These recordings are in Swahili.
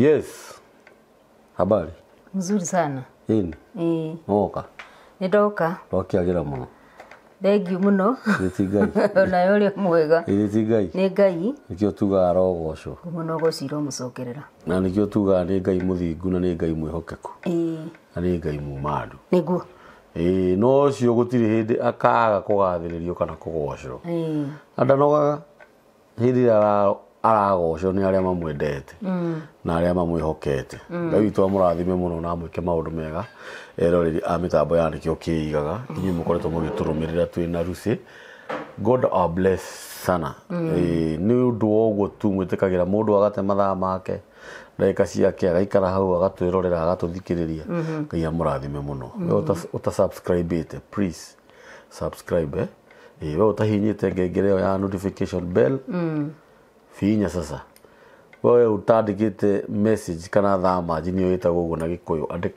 Yes. Habari. Mzuri sana. Ini. Eh. Woka. Ndoka. Twakia gira muno. Thengiu muno. Iti ngai. Ona uri mwega. Iti ngai. Ni ngai. Nikio tuga arogocwo. Muno gocirwo mucokerera. Na nikio tuga ni ngai muthingu na ni ngai mwihokeku. Eh. Na ni ngai mumandu. Niguo. ĩĩ no ũcio gũtirĩ hĩndĩ akaga kũgathĩrĩrio kana kũgocwo e. andanogaga hĩndĩ ĩrĩa aragocwo nä arä a mamwendete na arä a mamwähokete ngai witå amå rathime må no na mwä ke maå ndå mega eroreri a mä tambo ya nä kä o kä igaga mm. inyuä må koretwo må gä tå rå mä rä ra twä na rucä god bless sana nä å ndå wa å tu tä kagä ra må ndå agate mathaa make ndagika ciake agaikara hau agatwirorera agatuthikiriria mm-hmm. ngai amurathime muno mm-hmm. we utasubscribete please subscribe we utahinyite ngengere ya notification bell mm finya sasa wewe utandä te message kana thamaji jini yo ätagwo guo na gä kå yå andä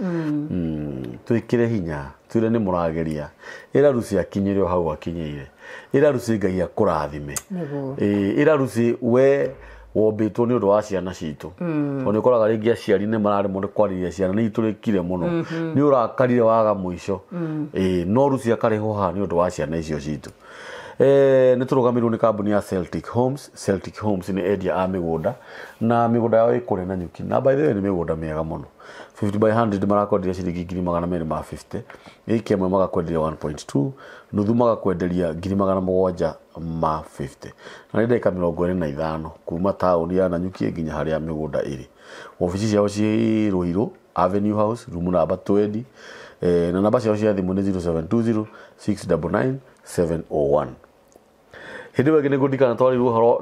mm. mm. twandä kä re twä kä re hinya twä nä må rageria ä ra ruci re hau akinyä ire ä ngai akå rathime ä we wombä two nä å ndå wa ciana citå mm. tondå nä å koraga rä ngä aciari nä mararä nä kwarä ciana nä itå rä kire må no nä å rakarire waga må ico no rusi akarä ho haha nä å ndå wa ciana icio citå eh, nä tå rå kambuni ya Celtic Homes Celtic Homes ni edia a mä na mä gånda yao ä na nyuki na by the way ni mä gånda mä ega 50 by 100 marakwenderia ciringi ngiri magana merä ma 50 gä kä ĩmwe magakwenderia 1.2 nuthu magakwenderia ngiri magana mũgwanja ma 50 na nä ndagä mĩrongo ĩrĩ na ithano kuma taåni ya nanyuki nginya harĩa mĩgũnda ĩrĩ wobici ciao ciä rå irå avenue house rumu namba 20 eh, na namba ciao cia thimå nĩ 0720 699 701 hä ä nä guo ndikana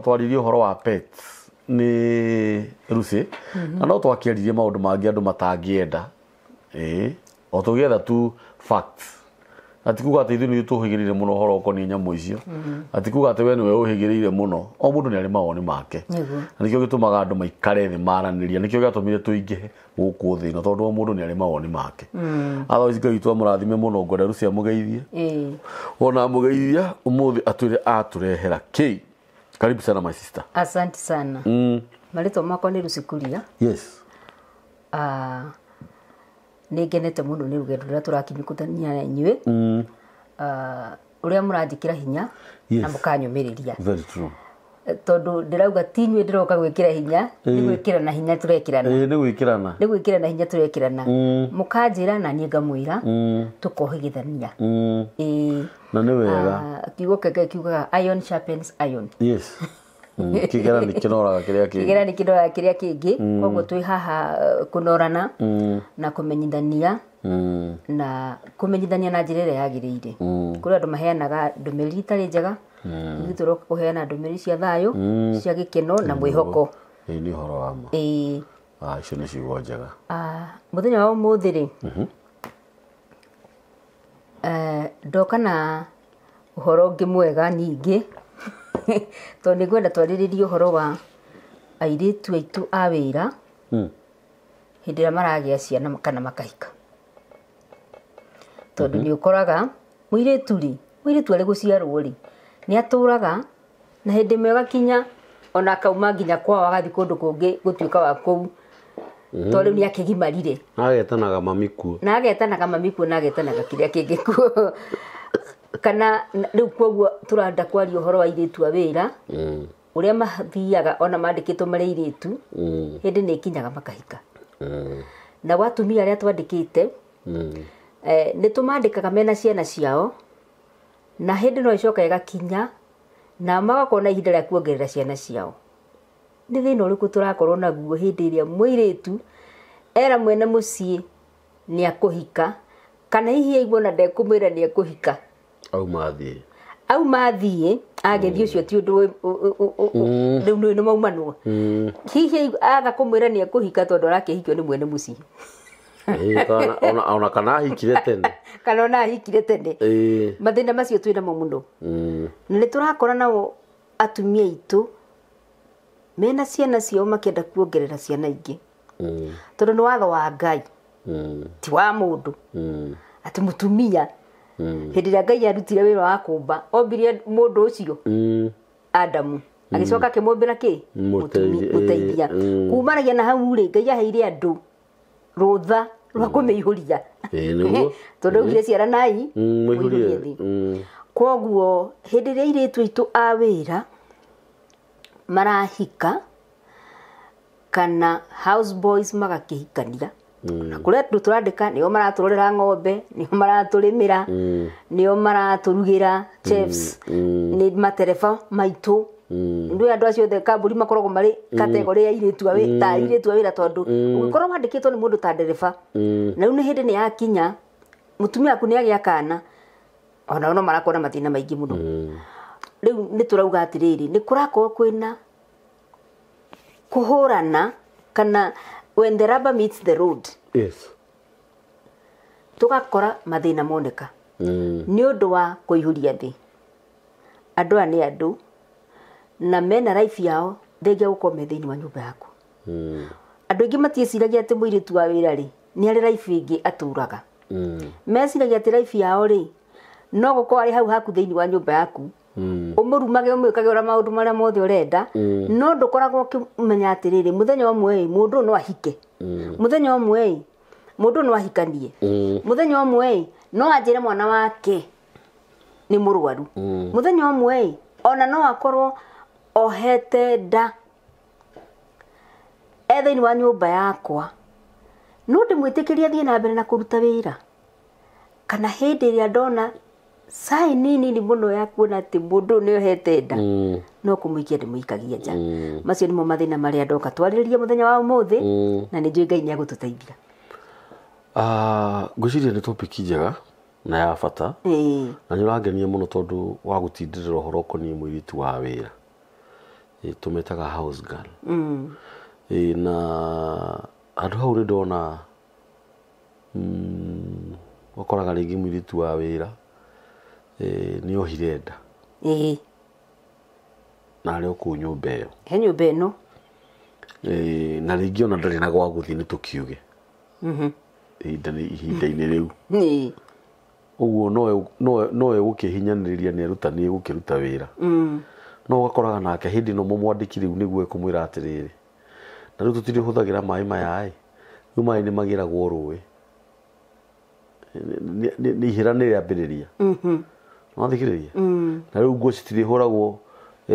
twaririe å horo wa pets nä rucä mhm. na no twakĩaririe maå ndå mangä andå matangä enda o tå gä etha tu facts atikuga atä ithuä nä ithuä tå hä gä rä ire må no å horo ũkoniä nyamå icio mm-hmm. atikuga atä we nä we å hä gä rä ire må no o må ndå nä arä mawoni make na nä kä o gä tå maga andå maikare thä maranä ria nä kä o gä atå mire tå ingä gå kå thä no tondå o må ndå nä arä mawoni make mm. athoici ngai twa må rathime må no ngwenderu cia må geithie wona må geithia å må thä atwä re atå rehera kä karibu sana my sister asante sana mm. maritwa makwa nä rucikuria yes uh, nä ngenete må no nä rå gendo rå rä a tå rakinyåkåtania na inyuä å mm. ah, rä a må ranjä kä ra hinya na må kanyå mä rä ria eh, tondå ndä rauga ti ndä roka gwä kä ra hinya nä eh. gwä kä rana hinya tå rekä rana nä rana nä gwä kä rana hinya tå rekä rana må mm. kanjä ra niä ngamwä ra tå kohä gä thania na nä mm. eh. wega ah, kiugo kenge kiugaga iron sharpens iron yes Mm. kigera nä kä noraga kä rä a kigera kä ngä mm. koguo twä haha uh, kå norana mm. na kå menyithania na kå menyithania na njä ra ä rä a yagä rä ire kå rä andå maheanaga ndå mä rä ri itarä njega ithuä tå roka kå heana ndå mä ri cia thayå cia gä keno na mwä hoko ä horo wa ma ah, icio nä ciugo njega ah, må thenya wa må thä rä ndoka na å horo ngä mwega ningä to nĩ ngwenda twarĩrĩrie horo wa airĩtu aitũ a wĩra hmm. hĩndĩ ĩrĩa maragĩa ciana kana makahika rä må irä tu arä gå ciarwo rä nä atå raga na hĩndĩ mega kinya ona akauma nginya kwao ngä gå tuä ka wa u mm-hmm. to rĩu nĩ akĩgimarire na agetanaga mami na agetanaga mami na agetanaga kĩrĩa kĩngĩ kuo kana rä u koguo tå randa kwaria å horo wa irä tu a wä ra å mm. rä a mathiaga ona mandä kä two marä irä tu mm. hä ndä nä ikinyaga makahika mm. na watumia arä a twandä kä te eh, nä tå mandä kaga mena ciana ciao na hä ndä no icoka ĩgakinya na magakorwo na ihinda rä a kuongerera ciana ciao nä thä na å rä kå tå rakorwo naguo hä ndä ä rä a mwä tu era mwene må ciä nä akå hika kana hihi aiguona ndekå mwä ra nä ekå hika au mathiä auma thiä agethi å cio ti å ndå rä u nä maumanwo mm. hihi atha kå mwä ra nä ekå hika tondå arakä hikio nä mwene må ciäona ona kana ahikire tene kana ona ahikire tene mathä mm. na macio twä namo må no na nä tå rakora nao atumia aitå mena ciana ciao enda kuongerera ciana ingä mm. tondå nä watho wa ngai ti wa atä må tumia hindi ria ngai arutire wira wa kumba ombirie mundu ucio mm. adamu mm. agicoka akimumbira ki muteithia mm. kumanagia na hau ri ngai aheire andu rutha rwa kumiihuria tondu augire ciaranai muihurie thi koguo hindi ria iritu itu a wira marahika kana houseboys magakihikania Mm. kuria turandika nio maraturorera ng'ombe nio maraturimira mm. nio maraturugira chefs mm. ni matereba maitu ndå andå acio othe kamburi makoragwo marä kategorä ya irä awe ta irä tu awä ra tondå å gä korwo wandä kä two nä må ndå ta ndereba na rä u nä hä ndä nä yakinya må tumia waku nä agä akana onao no na mathina maingä må no rä u nä tå rauga atä rä rä nä kå rakorwo kwä na kana when the rubber meets the road yes tugakora mathina moneka ni nä å ndå wa kå ihå thä andå aya nä andå na mena raibu yao thengia gå korwo me thä wa nyå yaku mm. andå aingä matiäciragia atä må irä tu wa wä ra rä nä arä raibu ä ngä mm. meciragia atä raibu yao rä no gå korwo arä hau haku thä inä wa nyå yaku må mm. rumage å mwä kage å ra maå ndå marä a mothe å renda mm. no ndå koragwo å kä menya atä rä rä må thenya o mwe ä må ndå å yå no ahike må mm. thenya å mwe ä må ndå å y no ahikanie må thenya å mwe ä no anjä re mwana wake nä må rwaru må thenya å mwe ä ona no akorwo ohete nda ethainiä wa nyå mba yakwa no ndä mwä tä kä ria thiä na mbere na kå ruta wä ra kana hä ndä ä rä a ndona sai nini ni muno ya kuona ati mundu ni ohete nda mm. no kumwikia ndi muikagia nja mm. macio nimo mathina maria ndoka twariririe muthenya wa umuthi mm. na ni njui ngai ni agututeithia ah, ngwiciria uh, nä topic njega na ya bata na nä å rangenia må no tondå wa gå tindä rä ra å horo å må iritu wa wä ra e, tå girl mm. e, na handå hau dona ndona mm, okoraga rä ngä må iritu wa wä ra nä ohire hirenda ĩĩ na arä å kå nyå ä yo he nyå mba ä no na rä ngä ona ndarä na gwa gå thiä nä tå kiuge mhm. ihinda-inä rä u å guo noe gå kä hinyanä rä ria nä nä gå kä ruta wä ra no e, e, mm. gakoraga nake hä ndä ä no må mwandäki rä u nä guo ekå mwä ra atä rä rä na rä u tå tirä hå thagä ra maä mayaä rä u maä nä magä ragwo rå ä nä ihä ra nä rä ambä rä ria mhm rä wathikiriria na rä u nguo citirä hå ragwo na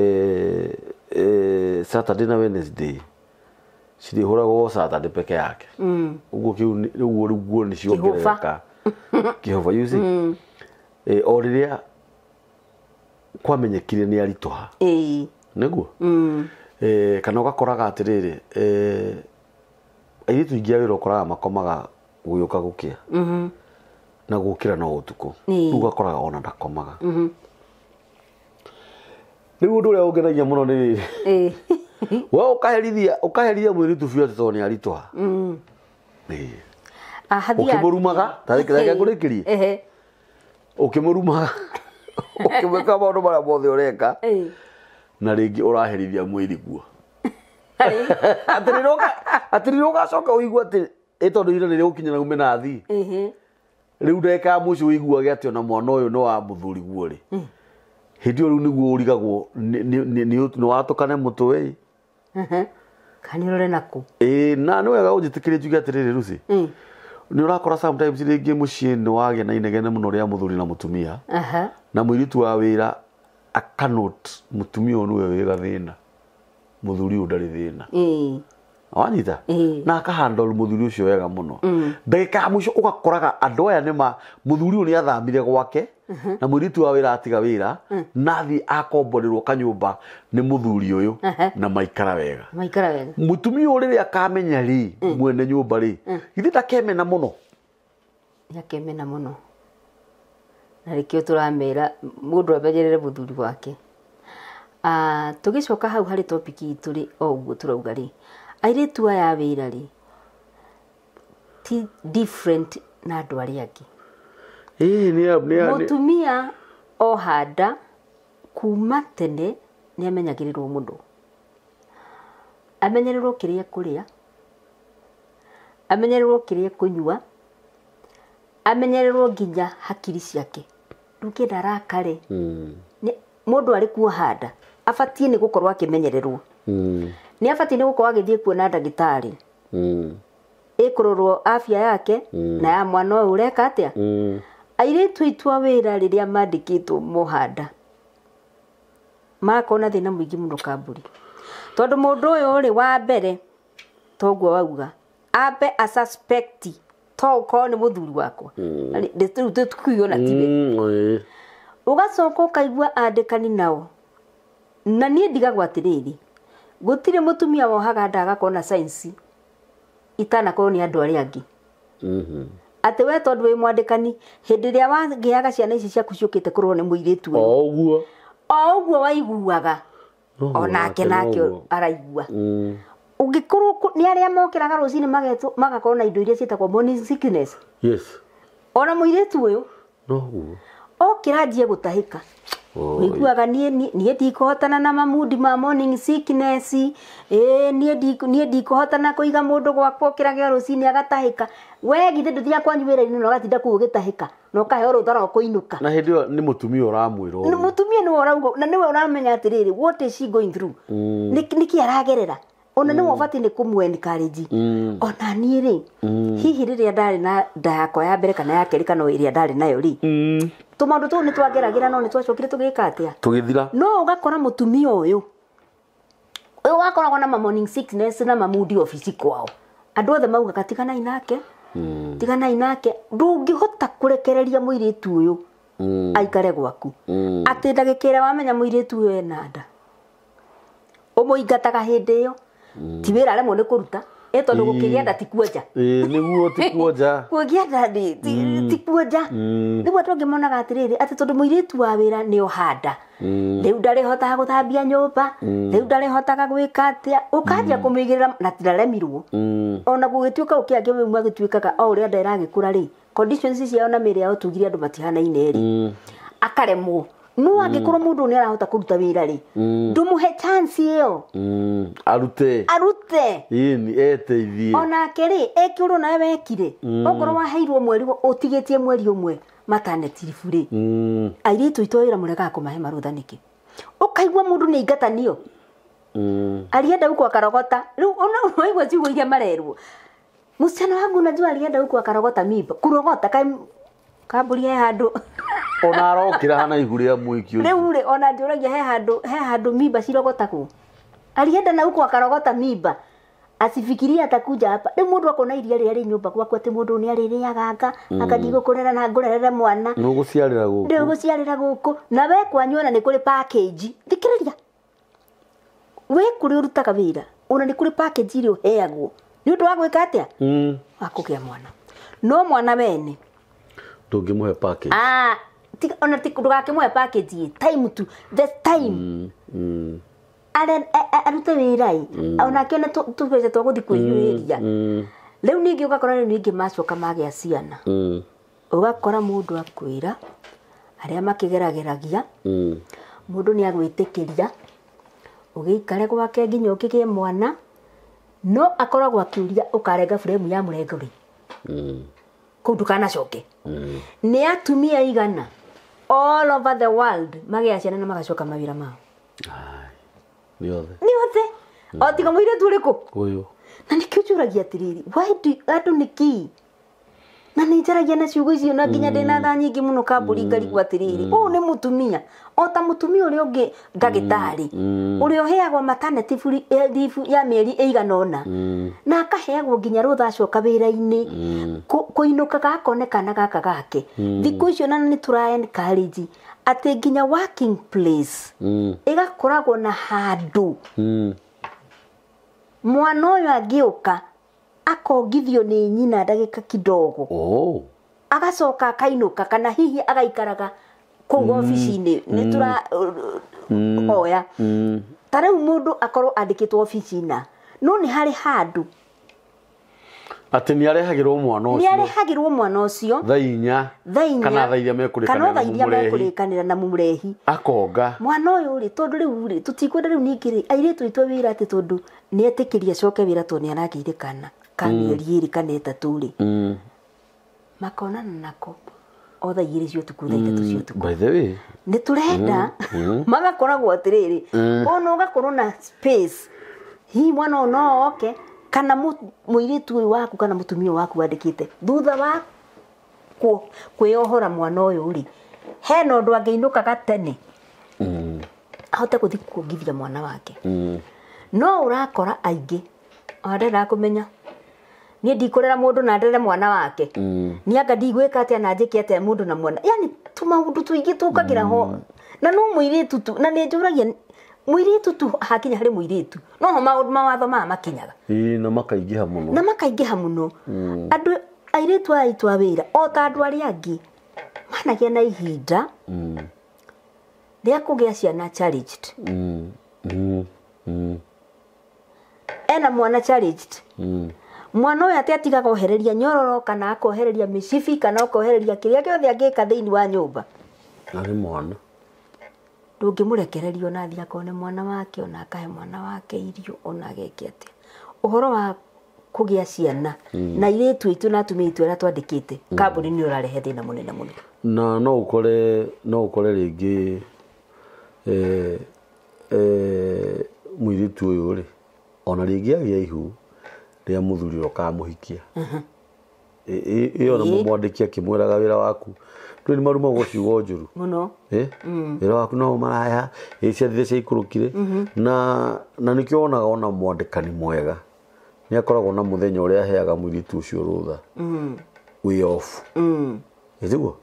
cirä hå ragwo peke yake uguo kiu riu riu nguo niciongerereka kihova yuzi o a kwamenyekire nä ni nä guo kana å gakoraga atä rä atiriri airitu ingi a wä ra å koraga makomaga gugiuka gukia mm -hmm na gukira no utuko ruga mm. gakoraga ona ndakomaga mm -hmm. riu undu uria ungenagia muno ni eh. we ukaherithia ukaherithia mwiritu biũ atĩ tondũ nĩ aritũha mm. ah, ũkĩmũrumaga tarĩkĩreke ngũrĩkĩrie maå ndå marä a mothe ũreka na rĩngĩ ũraherithia mwĩri guo atĩ rĩrĩa ũgacoka ũigua atĩ ĩ tondũ ira nĩrĩgũkinya na ume nathi riu ndeka ya mucio wiguage ati ona mwana uyu ni wa muthuri guo hmm. ri hindi riu niguo urigagwo ni watukane mutwe i kana rore naku eh na ni wega unjitikire njuge atiriri ruci hmm. nä å rakora sometimes rĩngĩ muci ni wage na inegene mũno rĩa muthuri na mũtumia na mwiritu wa wira akanot mũtumia ũyũ wega thina muthuri mũthuri ũyũ ndarĩ thĩna wanitha mm. na akahandol muthuri ucio wega muno mm. ndagika ya mwico ugakoraga andu aya nima muthuri uyu niathamire gwake mm-hmm. na mwiritu wa wira atiga wira mm. nathi akomborerwo kanyumba ni muthuri uyu na maikara wega maikara wega mutumia uyu riria akamenya ri mwene nyumba ri ithi ndakemena muno ndakemena muno na rikio turamera mundu amenyerere muthuri wake ah, tugicoka hau hari topic itu ri oguo turauga ri airĩtu aya a wĩra rĩ ti different na andũ arĩa angĩ mũtumia oha nda kuma tene nĩ amenyagĩrĩrwo mũno amenyererwo kĩrĩa ekũrĩa amenyererwo kĩrĩa ekũnyua amenyererwo nginya hakiri ciake ndũngĩ ndarakare mm. mũndũ arĩ kuoha nda abatiĩ nĩ gũkorwo akĩmenyererwo mm nä abatiä nä agä thiä kuona ä mm. rorwo afya yake mm. na ya mwana ũyũ ũreka atĩa mm. airĩtu aitua wĩra rĩrĩa mandĩkĩtwo mohanda må thĩna kambåri tondå må ndå å yå rä wa mbere toguo wauga ambe a suspect to ũkorwo nĩ mũthuri wakwa mm. rĩu tũkuiyo na tiwe mm, kaigua andä kani nao na niä ndigagwo rä gutire mutumia wohaga ndaga kona science kona ni andu aria angi mm ate atä we tondå wä mwandikani hä ndä ä aga ciana ici ciaku ciå te ni muiritu nä uguo irä oguo o guo waiguaga onake nake araigua å mm. korwo nä arä a mokeraga rå cinä magakorwo na indo iria ciätagwo ona må irä tu å yå okä ranjie gå tahä ka wiguaga ni ni ni dikotana na mamudi ma morning sickness e ni di ni dikotana ko iga mudu gwa ko kirage ro sini agatahika we githe nduthia kwa nyuira ni no gatinda ku gitahika no kahe ro thara ko inuka na hedi ni mutumia uramwira ni mutumia ni urauga na ni we uramenya atiriri what is she going through mm. ni ni kiaragerera ona ni wabati ni kumwe ni kariji mm. ona ni ri mm. hihi riria ndari na ndayako ya mbere kana ya kerika no iria ndari nayo ri mm. tumaundu tuu ni twangeragira no ni twacokire tugika atia tugithira no ugakora mutumia uyu uyu wakoragwo na ma morning sickness na mamudi ofici kwao andu othe maugaga hmm. tiganai nake mm. tiganai nake ndungihota kurekereria muiritu uyu mm. aikare gwaku mm. ati ndagikire wamenya muiritu uyu ena nda umuingataga hindi iyo hmm. ti wira aremwo ni kuruta ä eh, tondå mm. gå kä gä enda tikuonja eh, nä guo tikuonja kuongia nda nä tikuonja mm. mm. rä guo andå angä monaga atä rä rä atä tondå må irä tu wa wä ra nä ohanda rä u ndarä hotaga gå thambia nyå mba rä u ndarä hotaga gwä ka atä a å kanjia kå mä igä rä ra na tiraremirwo ona gå gä tuä ka å kä angä må agä tuä kaga o å rä a ndaä ragä kå ra rä ciao na mä rä yao tugire andå matihanaine rä akaremwo no angikorwo mundu mm. ni arahota kuruta wira ri mm. ndumuhe chance iyo mm. arute arute ini eteithie onake ri ekirwo nawe wekire okorwo waheirwo mweri utigitie mweri umwe matanetiribu ri airitu itu wira muregaga kumahe marutha niki ukaigua mundu ni ingatanio alienda uko akarogota riu ona waigua ciugo iria marerwo musichana wangu najua alienda huko akarogota mimba kurogota kai kamburi he handå ona arokira hana ihu rä a mwiki rä rä ona ndä å ragia he handå mimba cirogotagwo alienda na huko akarogota mimba asifikiria atakuja hapa rä må ndå akona iria rä a rä nyå mba gwaku atä må ndå nä arä rä aganga hmm. akathi gå kå na ngå rerere mwana nä gå ciarä ra gå kå nä gå ciarä ra na we kwanyu ona nä kå rä thikä rä ria wä kå rä ona nä kå rä irä å heagwo nä å ndå wa gwä ka atä a mwana no mwana wene tungimuhe package ah ona ndũgakĩmũhe package ye time tu the time mm, mm e, e, arute wirai mm. ona akä tu pesa mbeca twa gå thiä kwä iuä ria mm, mm. rä u ningä å gakora macoka magä a ciana å gakora må ndå akwä ra arä a makä gerageragia må gwake nginya å mwana no akoragwa kiuria å frame å karenga buremu ya må rengorä kå u Mm. nä atumia igana all over the world magä ciana na magacoka mawä mao nä othe nä othe må mm. irä tu rä kå na nä kä å njå ragia atä rä rä andå nä kä na nä njaragia na ciugo icio na nginya ndä na tha mm. nyingä må no kambå mm. ngarigwo atä rä mm. rä å nä må tumia o ta må tumia å rä a å ngä ndagätarä å rä a å heagwo matanatibu eh, ya mä eri ä ona na akaheagwo nginya rå thacoka wä ra-inä kå inå ka gakonekana gaka gake thikå icio nana nä tå atä nginya working place ä gakoragwo na handå mwana å yå angä å ka akongithio ni nyina ndagä kidogo oh. agacoka akainå kana hihi agaikaraga kå mm. obici-inä nä mm. tå rahoya mm. mm. ta rä u må ndå akorwo andä kä two obicina no nä harä handå atä nä arehagä rwo mwana nä arehagä rwo mwana å cio thaa inya kana thaa iria mekå rä kanä na mumrehi akonga mwana å yå rä tondå rä u rä tå tikwenda rä u ningä rä airä tå itwe wä ra atä tondå nä etä kä ria coke wä ra tondå nä aragä irä kana ka mĩeri mm. ĩrĩ kana tatå rä mm. makonana nako otha igĩrĩ cia ũtukũ thaa itatũ mm. cia ũtukũ nĩ tũrenda magakoragwo atĩrĩrĩ ona ũgakorwo na space hihi mwana å no oke kana tu å waku kana mũtumia waku te thutha wa ohora mwana yå rä hena inå kaga tene ahote gũthiĩ kuongithia mwana wake no ũrakora aingĩ ona menya niä ndikurera må ndå na nderere mwana wake mm. nianga ndigwä ka atä a na njä ke atä må ndå na mwana yani tå maå ndå tåingä tå kagä ra ho mm. na no må irä tu na nä njå ragia muiritu tu tu hakinya harä muiritu noho maundu mawatho maya makinyaga na makaingä ha må no na makaingä ha må no andå airä tu aitå a wä ra o ta andå arä a angä managia na ihinda mm. rä a kå gä a ciana mm. ena mwana mwana ũyũ atĩ atigaga ohereria nyororo kana akohereria mĩcibi kana akohereria kĩrĩa gĩothe angĩka thĩinĩ wa nyũmba arĩ mwana ndũngĩmũrekereria ona athiĩ akone mwana wake ona akahe mwana wake irio ona ageke atĩa ũhoro wa kũgĩa ciana hmm. na airĩtu itu na atumia aitũ arĩa twandĩkĩte hmm. kambuni nĩ ũrarehe thĩna mũnene mũno na no ũkore no ũkore rĩngĩ eh, eh, mũirĩtu ũyũ rĩ ona rĩngĩ agĩa ihu rä må thuri å kamå hikia ä ona må mwandäki akä mwä raga wä ra waku ndå nä maruma gåciuga njå ru mm. wä ra waku no maraya ä ciathire ciaikå rå kire na nä kä onaga ona kani mwega nä akoragwo na må thenya å rä a aheaga mwiritu å cio rå tha mm. wä obu ä mm. tiguo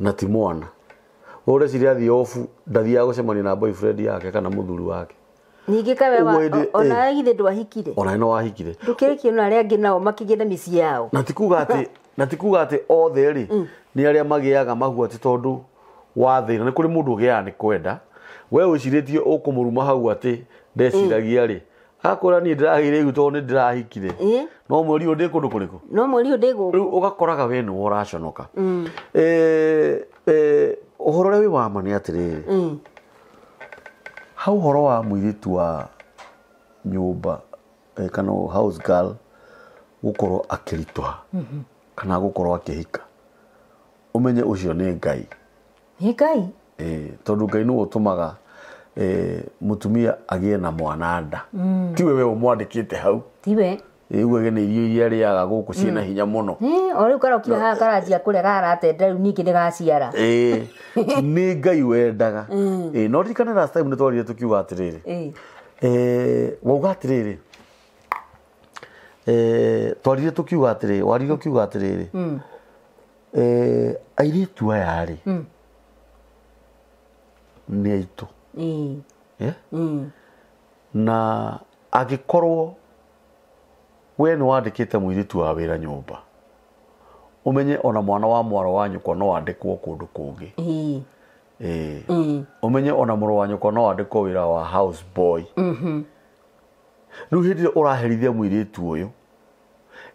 na ti mwana å reciria athiä obu ndathiaga gå cemania na boyfriend yake kana må thuri wake ningä eh. ona ndwahikire ndå kä rä kie na arä angä nao makä na mä ciä yao na tikuga atä na atä othe rä mm. nä arä a magä aga mahu atä tondå wa thä na nä kå rä må ndå å gä aga nä kwenda we å cirä tie å kå må ruma hau atä ndeciragia mm. rä akora niä ndä ragä rä gu tondå nä ndä rahikire no mweri å ndä kå ndå kå rä kå u å gakoraga we nä raconoka å mm. eh, eh, horo å rä a wä wama nä atä rä rä hau horo wa mwiritu wa nyumba eh, kana house girl gukorwo akiritwa mm -hmm. kana gukorwo akihika umenye ucio ni ngai ni ngai eh tondu ngai ni utumaga eh mutumia agie na mwananda mm. tiwe we umwandikite hau tiwe igwege nä irio iria rä aga gå kå ciä na mm. hinya må no o rä u karokire haha karanjia kå rega aratenda rä u ningä nä gaciara nä ngai wendaga mm. no ririkane nä twarire tå kiuga atä rä rä wauga atä rä rä twarire tå kiuga atä rä warire å kiuga atä rä mm. rä airä tu aya nä aitå na angä korwo we nä wandä wa wä nyumba umenye ona mwana wa mwaro wa nyukwa no wandikwo kundu kungi e. e. mm. umenye ona mwaro wa nyukwa no wandikwo wira wa house boy rä u hä uraherithia mwiritu uyu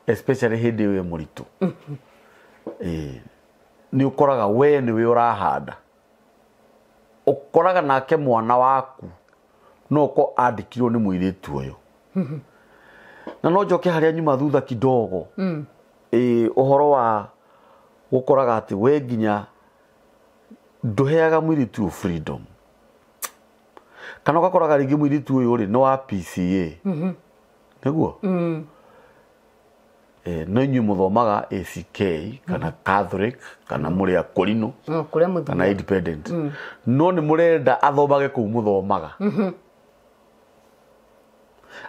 especially hä ndä ä e muritu nä å koraga we nä wä å rahanda å koraga nake mwana waku no ko andä kirwo nä mwä rä tu å yå na no njoke harä a nyuma thutha kidogo mm. ä å horo wa gå koraga atä we nginya ndå heaga mwiritu å freedom kana å gakoraga rä ngä mwiritu å yå rä nä wa pca mm-hmm. mm -hmm. nä guo mm. no inyuä må thomaga ack kana catholic kana må rä a kå rinå kana independent no nä må renda athomage kå u må thomaga -hmm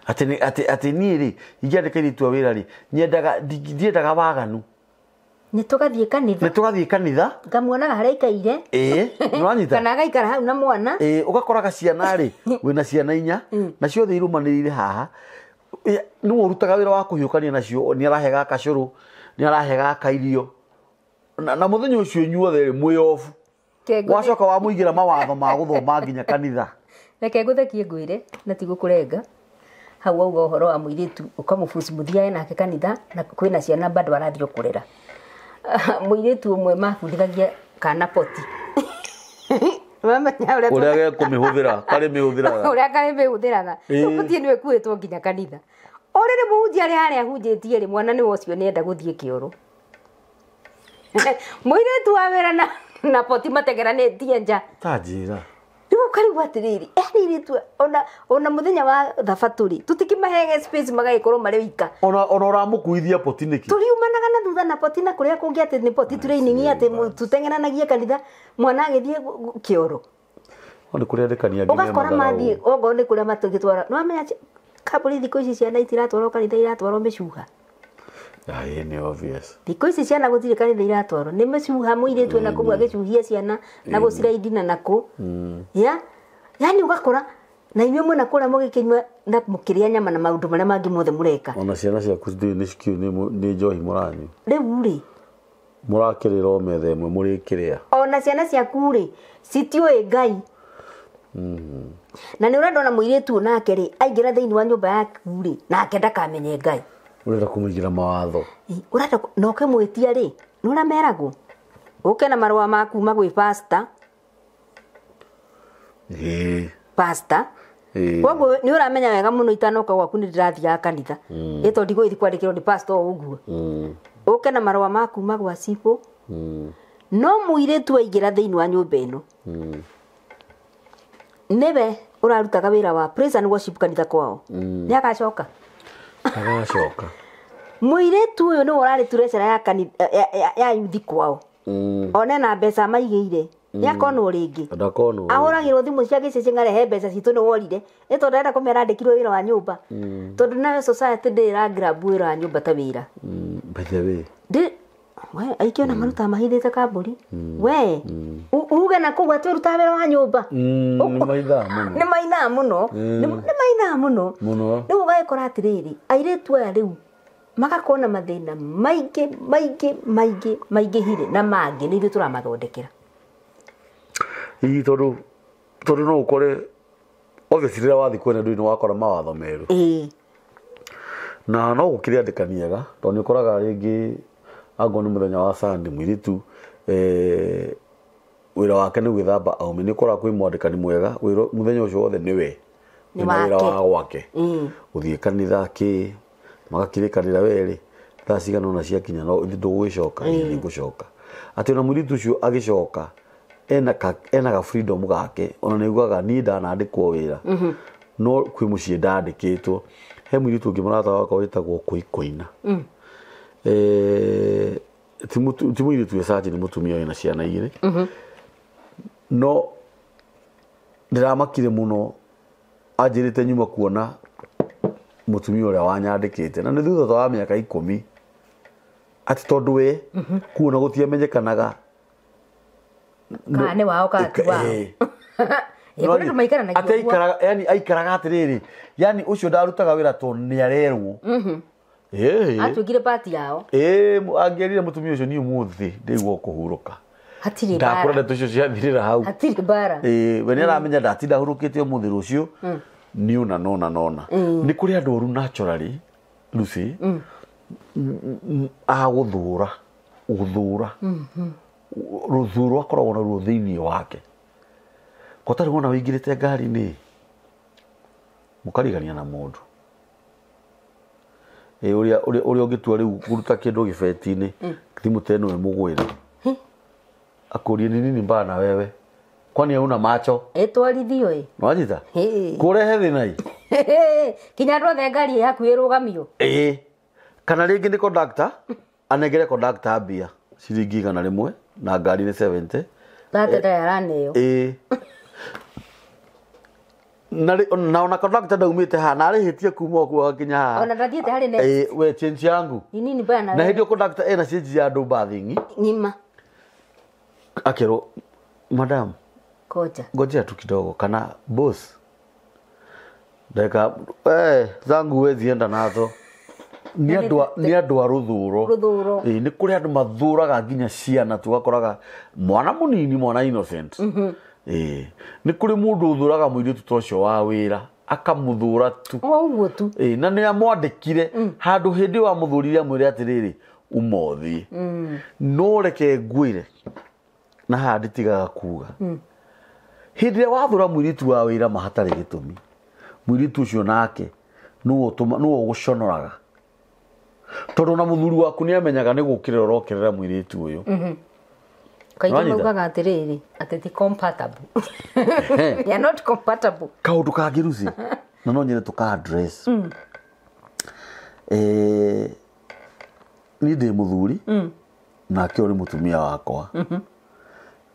atä atä atä niä rä ingäandä itua wä ra rä ndiendaga waganu nä tå gathiä kanitha ngamuonaga harä aikaire kana agaikara hau na mwana ä å gakoraga ciana rä wä na ciana inya mm. na ciothe irumanä rä ire haha nä å rutaga wä ra wa kå hiå kania nacio nä arahega kacå nä arahega kairio na må thenya å cio inyuothe mwä obu wacoka må igä ra mawatho ma gå thoma nginya kanitha reke ngå thekie ngwä re na tigå kå renga hau auga horo wa muiritu ukamubuci muthiae nake kanitha na kwina ciana bado arathio kurira muiritu umwe mabundithagia kana poti uria gekåmĩhũthĩra karĩ mĩhũthĩraga uria karĩ mĩhũthĩraga mũtie nĩwe kuĩtwo nginya kanitha ũrĩrĩ mũhunjia arĩa harĩa hunjĩtie rĩ mwana nĩwe ũcio nĩenda gũthiĩ kĩoro mũirĩtu wa wĩra na na poti mategeranĩtie nja ra rä karigwo atä rä ona ona må thenya wa thabatu rä tå tikä space magagä korwo marä wika ona åramå kuithia poti tå riumanaga na thutha na poti na kå rä a kå ngä atä nä poti trainingi kanitha mwana agä thiä kä oro nä kå rä andäkania ågakora mathiä ongorwo nä kå rä a matå gä twara nä wamenya kambå ri thikå ici ciana itiratwarwo kanitha iratwarwo mä cuha Aye, ah, ni Thikå ici ciana gå tirä kanitha iratwarwo nä macuha må irä tu na kå mm. agä cuhia ciana na mm. gå ciraidina nakå mm. ya yani ũgakora na inyuä mwena kå rä a må gä na må kä nyama na maå ndå marä a mangä mothe må reka ona ciana ciaku nä njohi må ranyua rä u rä må rakä rä ra metha ä mwe må rä ona ciana ciaku rä citiå ngai mm-hmm. na nä å renda må irä tu nake rä aingä ra thä inä wa nyå mba yaku rä nake ndakamenye ngai urenda kumwigira mawatho urenda na ukimwitia ri ni uria meragu uke na marua ma kuma gwi pasta pasta koguo nä å ramenya wega må no itanoka gwaku nä ndä rathiaga kanitha ä mm. tondä gå ithi kwandä kä rwo nä pasta å guo å mm. ke na marua ma kuma gwa mm. no må irä tu aingä ra thä inä wa nyå mba ä no nä we å rarutaga wä ra wa kanitha kwao nä agacoka mm agacoka mũirĩtu ũyũ nĩwe ũrarĩ turecera ya kanitha ya yuthi kwao onena mbeca maigä ire nä one rä mbeca maigĩire mm. nĩakonwo rĩngĩ ahũragĩrwo thimũ cia gĩcicing'are he mbeca citå nä worire ä tondå arenda kå kirwo wä ra wa nyå nyũmba mm. tondũ nayo society ndĩrĩ wä ra wa nyå mba ta wä wĩra mm we aikio na maruta mahithite kamburi mm. we mm. uge na kugu ati urutaga wira wa nyumba mm, ni maithaa muno ni maithaa muno riu ugagikora atiriri airitu aya riu magakorwo na mathina maingi maingi maingi maingihire na mangi ni ithuĩ tũramathondekera ii toru toru no ũkore obviously rĩrĩa wathiĩ kwene ndũi nĩ wakora mawatho merũ na no gũkĩrĩ andĩkaniega tondũ nĩ ũkoraga rĩngĩ angwo nä må thenya wa sandi mwiritu eh, wä ra wake nä gwä thamba aume nä kora kwä mwandä kani mwega må thenya å cio wothe nä we na wä ra wa gwake mm. gå thiä kanitha kä magakirä kanä werä thaa cigana ona ciakinya no ndå gwä coka nä mm. ngå coka atä ona mwiritu å cio agä coka ena ka ena ga freedom gake ona niguaga ni ndanandikwo wira mm -hmm. no kwi mucii ndandikitwo he mwiritu ngi murata wakwa witagwo kuikuina mm ti mũirĩtu e cati nĩ mũtumia na ciana igĩrĩ mhm. no anjä rä te nyuma kuona wanyandä kä te na nä thutha wa mĩaka ikũmi atĩ tondũ we mhm. kuona gũtiamenyekanaga nĩ wao eh. atĩ rä atĩrĩrĩ yani cio ndarutaga ra to nä arerwo mhm atwigire pati yao angierire mutumia ucio ni umuthi ndigwo kuhuruka ndakora ndeto icio ciathirira hau we nä mm. aramenya ndatinda hurå kä te å må mm. thä rå cio nä ona nona nona mm. nä kå rä andå oru naturally lucy agå thå ra gå thå mm-hmm. ra rå thuro akoragwo naruo thä iniä wake kotarä wona wingirite ingä rä te ngari ni må karigania na må ndå uria uria ungitua riu kuruta kindu gibeti-ini mm. timu teno imugwira akurie ni nini mbaa na wewe kwani auna macho itwarithio i nwanyita kurehe thinai kinya andu othe ngari yaku irugamio ii kana rä ngä kondakta anengere kondakta mbia ciringi igana rimwe na ngari ni 70 na ona kana ndaumite haha narä hä tie kuma kuo kinya haha we change yangu na hä ndä å kå ndakta ena change ya ndå mbathingi nima akero madam koja goja tu kidogo kana boss ndeka eh zangu wezi enda nazo ni andå a rå thå ro nä kå rä andå mathå raga nginya ciana tå gakoraga mwana må mwana innocent mm Eh, nä kå rä må ndå å raga må irä ta ũcio wa wä ra akamuthura tu ũguo tu eh, na nä amwandä kire mm. handå hä ndä wa må thurire amwä atä rä rä umothi mm. no reke ngwä na haha tigaga kuga mm. hä ndä ä rä a wathå ra må wa wä ra mahatarä gä tå mi må irä tu å cio nake nä wo gå conoraga tondå na må thuri waku nä amenyaga nä gå kä rä ra å rokerera må irä tu å yå mm -hmm kaingä maugaga atä rä rä ndå kangä ruci na no nyene tå ka mm. eh, niä ndä må thuri mm. nake å rä må tumia wakwa mm-hmm.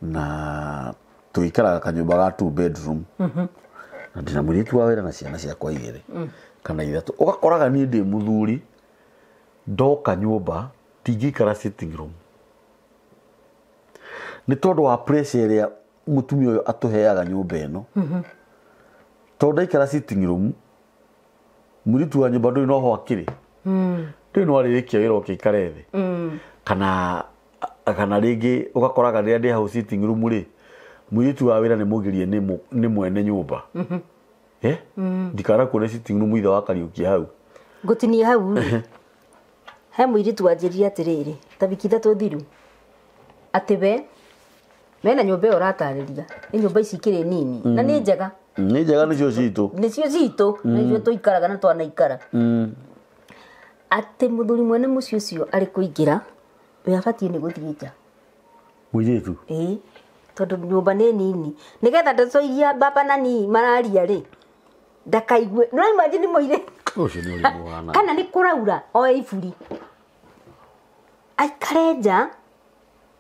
na tå ikaraga kanyå mba ga two bedroom mm-hmm. na ndä mũirĩtu wa wĩra na ciana ciakwa igä rä mm. kana ithatũ å gakoraga ndĩ ndä må thuri ndoka nyũmba mba tingä ikara sitting room nä tondå wa ä rä a tumia å yå atå heaga nyå mba ä no mm-hmm. tondå ndaikara citingirå mũiritu wa nyumba ndũĩ noho akĩrĩ mm. ndũĩ no arĩrĩkia wĩra ũke ikare thĩ mm. kana kana rĩngĩ ũgakoraga rĩrĩa ndĩ hau sitting room må mũiritu wa wĩra nĩ mũgirie nĩ mwene nyũmba mm-hmm. mm. ndikana kuone sitting room ithe kia hau ngũtinia hau he mũiritu wanjĩrire rä ta wiki ithatũ thiru atä we mena nyumba ä yo ratarä nä nyumba ici ikä rä nini na ni mm. njega mm. ni njega nä cio citå nä cio citå cio mm. ikaraga na twanaikara atä må thuri mwene må ciä å cio arä kå ingä ra we abatiä nä gå thiä nja må tondå nyå nä nini nä getha ndacoiria baba na ni mararia rä ndakaigue no imanji nä må irä kana nä kå raura oe iburi aikare nja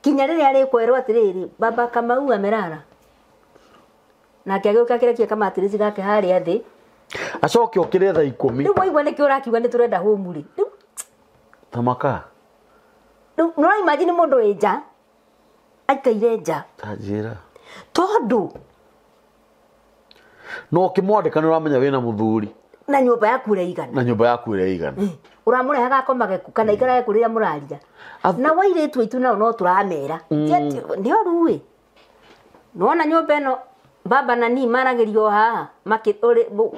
kinya rä rä a rä kwerwo atä rä rä baba kamau amerara nake agä å ka kä rekia rä cigake harä a thä acoke å kä re tha ikå rä u waigua nä kä å rakiuga nä tå renda mu rä u tamaka rä u nä må ndå wä nja aikaire nja tanjä ra tondå no å kä mwandä ka nä å ramenya wä na må thuri na nyå mba yaku ä igana na eh. nyå mba yaku ä igana uramure haga komage kana mm. ikara kurira muraria na waire tu itu nao no turamera mm. ndio ruwe nona nyumba no baba na nii maragerio haha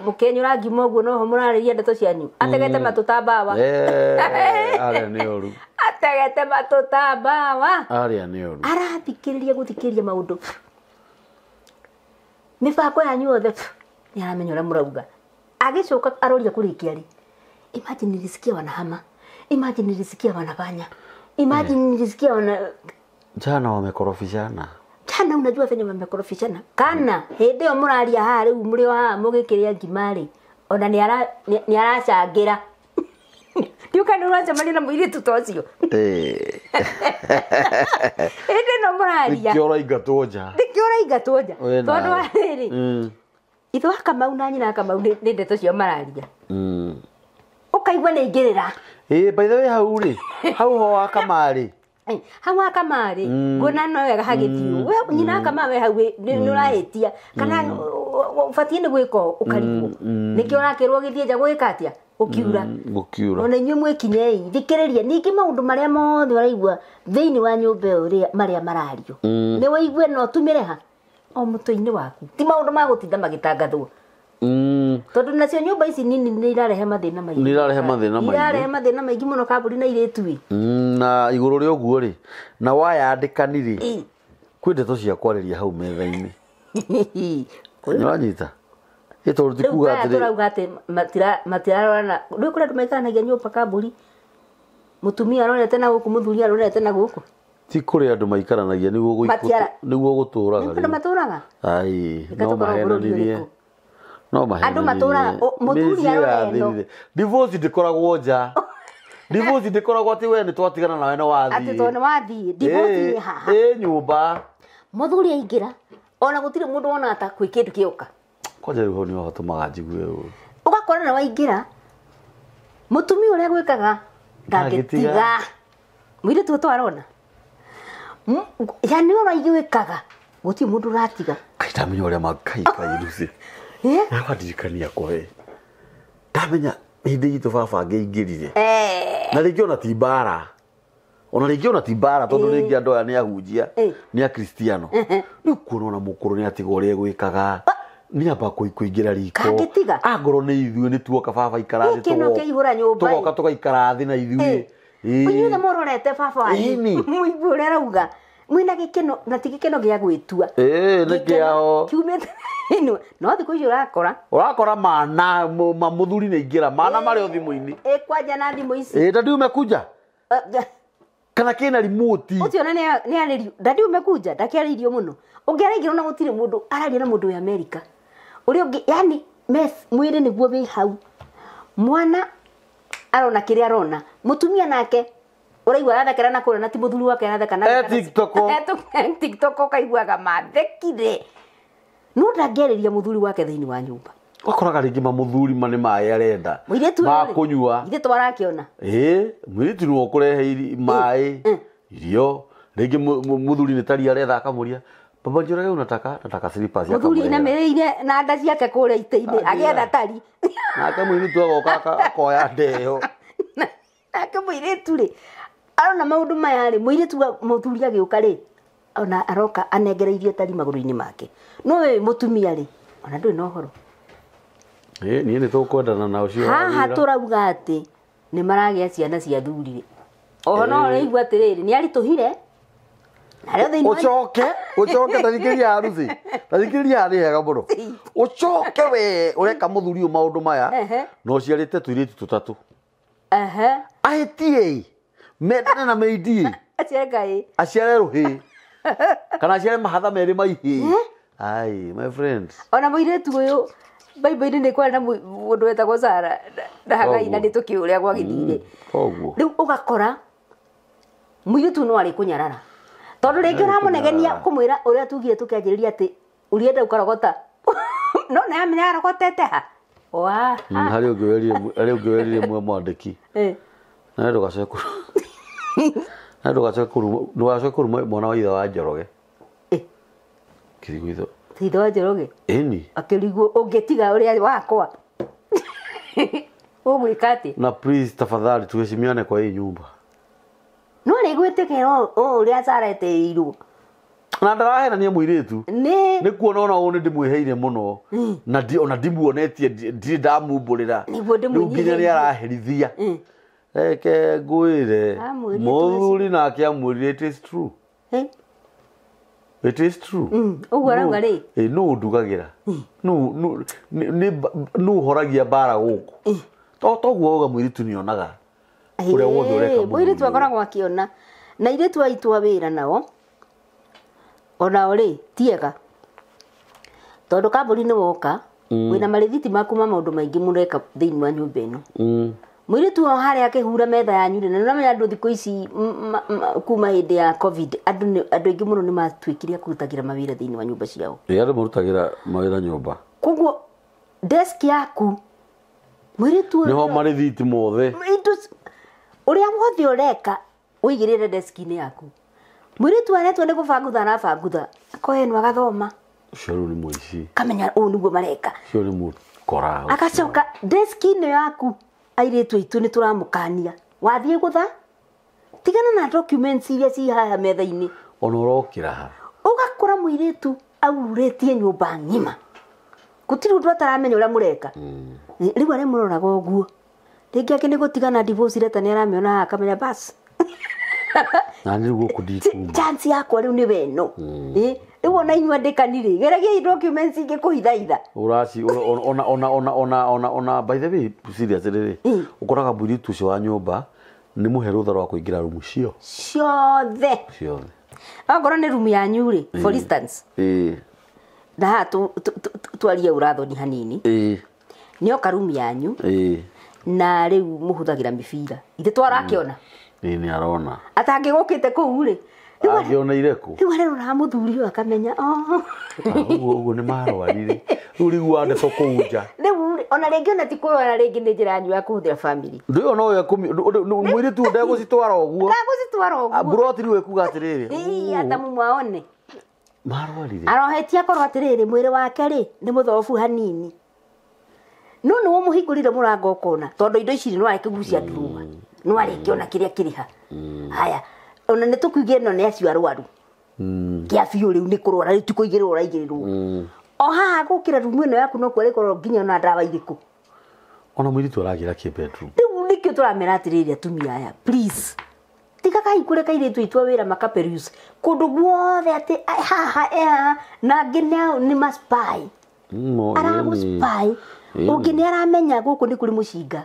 mukenyura ngima uguo noho murariria ndeto cianyu ategete mm. matå ta mbawa ategete matå ũru ategete matu ta mbawa arĩa nĩ ũru arathikĩrĩria gũthikĩrĩria maũndũ mĩbango yanyu yothe nĩ aramenya ũrĩa mũrauga agĩcoka aroria kũrĩkia rĩ imagine nilisikia wanahama, imagine nilisikia wanafanya, imagine yeah. nilisikia wana jana wamekorofishana jana, unajua venye wamekorofishana kana mm. hede ĩyo mũraria haha rĩu mũrĩ wa mũgĩkĩrĩa ngima rĩ ona ni aracangira ndiuka nä åracemania na må irä tu ta å cio ä eh. ndä no må raria kä åraingatwo nja nä kä åraingatwo nja tondå wa rä rä mm. ithuakamau na nyina kamau nä ndeto cio mararia mm ukaigua nä ngä rä ra the way hau rä hau ho akamarä hau akamarä mm. ngona no wega hagä thiå mm. we nyina akama we hau nä å mm. rahä tia kana batiä nä gwä ka å nä kä å rwo gä thiä nja gä ka atä a kiura gå kiura ona inyuä mwä kinyei thikä rä ria ningä maå ndå marä a mothe å raigua thä inä wa nyå mba ä marä a marario nä waigue na å tumä re o må tå inä waku ti maå ndå magå tinda magä tangathwo Mm. tondå nacio nyå mba ici nini nä irarehe mathä na maingä irarehe mathä na irarehe mathä na maingä må no kambå na irä tui na igå rå rä å guo rä na wayandä kanirä kwä ndeto cia kwarä ria hau metha-inä nä wanyita ä tondå tikuga atä rauga atä matirarorana ndå kå rä andå maikanagia nyå mba kambå mutumia arorete na guku muthuri arorete na guku ti kuri andu maikaranagia niguo niguo guturaga niguo maturaga ai no mahenanirie no mahe andå matå ra må thuri divorce nja divorce ndikoragwo atä we nä twatigana nawe nä wathiä nyå mba må thuri aingä ra ona gå tirä må ndå ona ta kwä kä ndå gä oka kwanja rä ho nä watå maga njigue å å gakora nä waingä ra må tumia å rä a gwä kaga ndangä tiga må irä tu å twarona yani å raigä wä kaga gå tirä må ndå å ratiga kaitamenye å rä a makaikarä Eh? nakaririkania koe ndamenya hindi gitu baba rire eh. na ngä ona ti mbara ona ngä ona ti mbara tondu eh. ngä andå aya ni ahunjia ni akristiano u kuona ona rå nä atiga uria kaga ah. nä amba ingä ra riko angorwo ah, nä ithuä nä tuoka baba ikarathä goka tå gaikara thä na ithuä inyuothe må rorete baba wanyu må igu å rä a rauga mwina gikeno na ti gya gwitua ä nä kä kiumete kiumä no thiku icio ũrakora urakora mana mamuthuri thuri nä ingä ra mana marä uthimuini e kwanja na thimå ici ndandiume umekuja kana kä na uti ona cio na nä arä ndandiume irio må no å ngä araingä na gå tirä araria na må ndå america uri ungi yani mwä rä nä guo bi hau mwana arona kä rä arona må tumia nake uraigua arathekera na kå na ti må thuri wake arathekanatiktok ũkaiguaga mathekire no ndangĩarĩria må thuri wake thĩinĩ wa nyũmba ũgakoraga rĩngĩ mamũthurima ni maĩ arenda makũnyua ithe twarakĩona ĩ mwĩritu nĩwe ũkũrehe maĩ irio rĩngĩ mũthuri nĩ taria aretha akamũria baba njũrage unataka nataka slippers ya kamwe inamĩrĩire na nda ciake kũrĩa itĩ-inĩ agĩetha tari nake mũiritu agoka akoya ndeyo nake tu rĩ arona maundu maya rĩ mũirĩtu mũthuri agĩũka rĩ ona aroka anengereirie tari magũrũ-inĩ make no wĩ mũtumia rĩ ona ndũrĩ na ũhoro niĩ nĩ tũkwendana na ũcio ha tũrauga atĩ nĩ maragĩa ciana cia thuri oho no ũraigua atĩrĩrĩ nĩ aritũhire ucoke ucoke tathikiriria aruthi tathikiriria harä hega må no ucoke we ureka må thuri å maå ndå maya na å ciarä te tå irä tu tå tatå ahätie mendane na meidie aciare ngai aciare kana aciare mahatha merä maihi hmm? ai my friend ona mũirĩtu ũyũ baibo-inĩ nä kwarä na må ndå wetagwo sara ndahagai na nä tå kä å rä a gwagithire koguo rä u å gakora mũirĩtu no arä kå nyarara tondå rä ngä å ramå kå mwä ra å rä a tugire tå kä rä atä å rä enda å karogota no nä arogotete ha hmm, harä å ngä werire mwe mwandä ki narä ndå na gacoke kå ruma mwana wa ithe wa njoroge eh. kiriguitho ithe wa njoroge tiga å rä a wakwa ũgwĩka atä na please tafadhali tuheshimiane kwa ä nyumba no rä gwä tä kä ra å rä a carete irwo na ndarahenania må irä tu nä kuona ona ũũ nĩ ndĩmwĩhĩire mũno na ona ndimuonetie ndirĩ ndamumbũrĩra rĩu nginya nĩ araherithia eke guire mothuri na akiamuririe it is true eh? it is true å mm, mm. eh. guo arauga rä nä å ndugagä nu nä horagia mbara gå kå toguo auga må iritu nä onaga å rä a akoragwo akä na irä tu aitwa wä nao onao rä tiega tondå kambå ri nä woka mm. wä na marä thiti maku ma maå ndå maingä må reka thä inä wa nyå mba ä no mũirĩtu wao harĩa akĩhura metha yanyu rĩ na nĩũramenya andũ thikũ ici kuma hĩndĩ ya covid andũ aingĩ mũno nĩ matuĩkire akũrutagĩra mawĩra thĩinĩ wa nyũmba ciao ĩ andũ marutagĩra mawĩra nyũmba koguo desk yaku mũirĩtu nĩho marĩthiti mothe ũrĩa wothe ũreka ũigĩrĩre desk-inĩ yaku mũirĩtu aretwo nĩ gũbangutha arabangutha akohenwo agathoma ũcio rĩu nĩ mũici kamenya ũũ nĩguo mareka ũcio nĩ mũkora agacoka desk-inĩ yaku airitu itu nä tå ramå wathiä gå tha tigana na documents iria ci haha metha-inä ona å rokä ra ũgakora må tu tie nyå mba ng'ima gå tirä ndå ataramenya å rä a må reka hmm. rä u arä må roraga å guo rä ngä angä nä gå reta nä aramä akamenya bas na rä u gå kå ndikuma yakwa rä u nä weno hmm koguo na inyua ndikanire geragiai documents ingä kå hitha hitha uraci ona ona ona ona ona ona by the way serious rä ukoraga hmm. mũiritu ũcio wa nyũmba nä må tharo wa tha rwa kå ingä ra rumu cio ciothe akora ni nä rumu yanyu ri hmm. for instance hmm. naha twarie ũrathoni hanini nä oka rumu yanyu na rä u må hå thagä ra mä bira ithä twarakĩona nä arona atangä gå kä te kå u rä angioneire kå rä u arerå raga må thuri å akamenya oh. ah, guo å guo nä marwarire rä u rä u andekwo kå u nja rä u ona rä ngä ona ti kå rwara rä ngä nä njä ra nyua kå hå thä ra bamiri ndå ona å yå mwä rä tu å ndegå citwara å guo ndegå citwara å ah, guo mburoti rä u ä kuga atä rä rä ata må mwaone marwarire arohetie akorwo atä rä rä mwä rä wake rä nä må thobobu hanini no nä wo må hingå rä må rango å kona tondå indo ici rä no arekä gucia nduruma mm. no arängä ona kä rä a kä rä ha mm. haya mm ona nä tå kuigie no nä acio arwaru mm. kä a biå rä u nä kå rwara rä ti kå igä rwo raigä rä rwo o haha gå kä ra rumu ä no yaku no kwarä korwo nginya ona ndawa irä kå ona må iritå aragä ra kä bedroom rä u nä kä tå ramera atä rä ria atumia aya please tigakai kå rä kairä tu itwa wä ra makaperius kå ndå guothe atä haha eha na ngä nä maspai aragå spai å ngä nä aramenya gå kå nä kå rä må cinga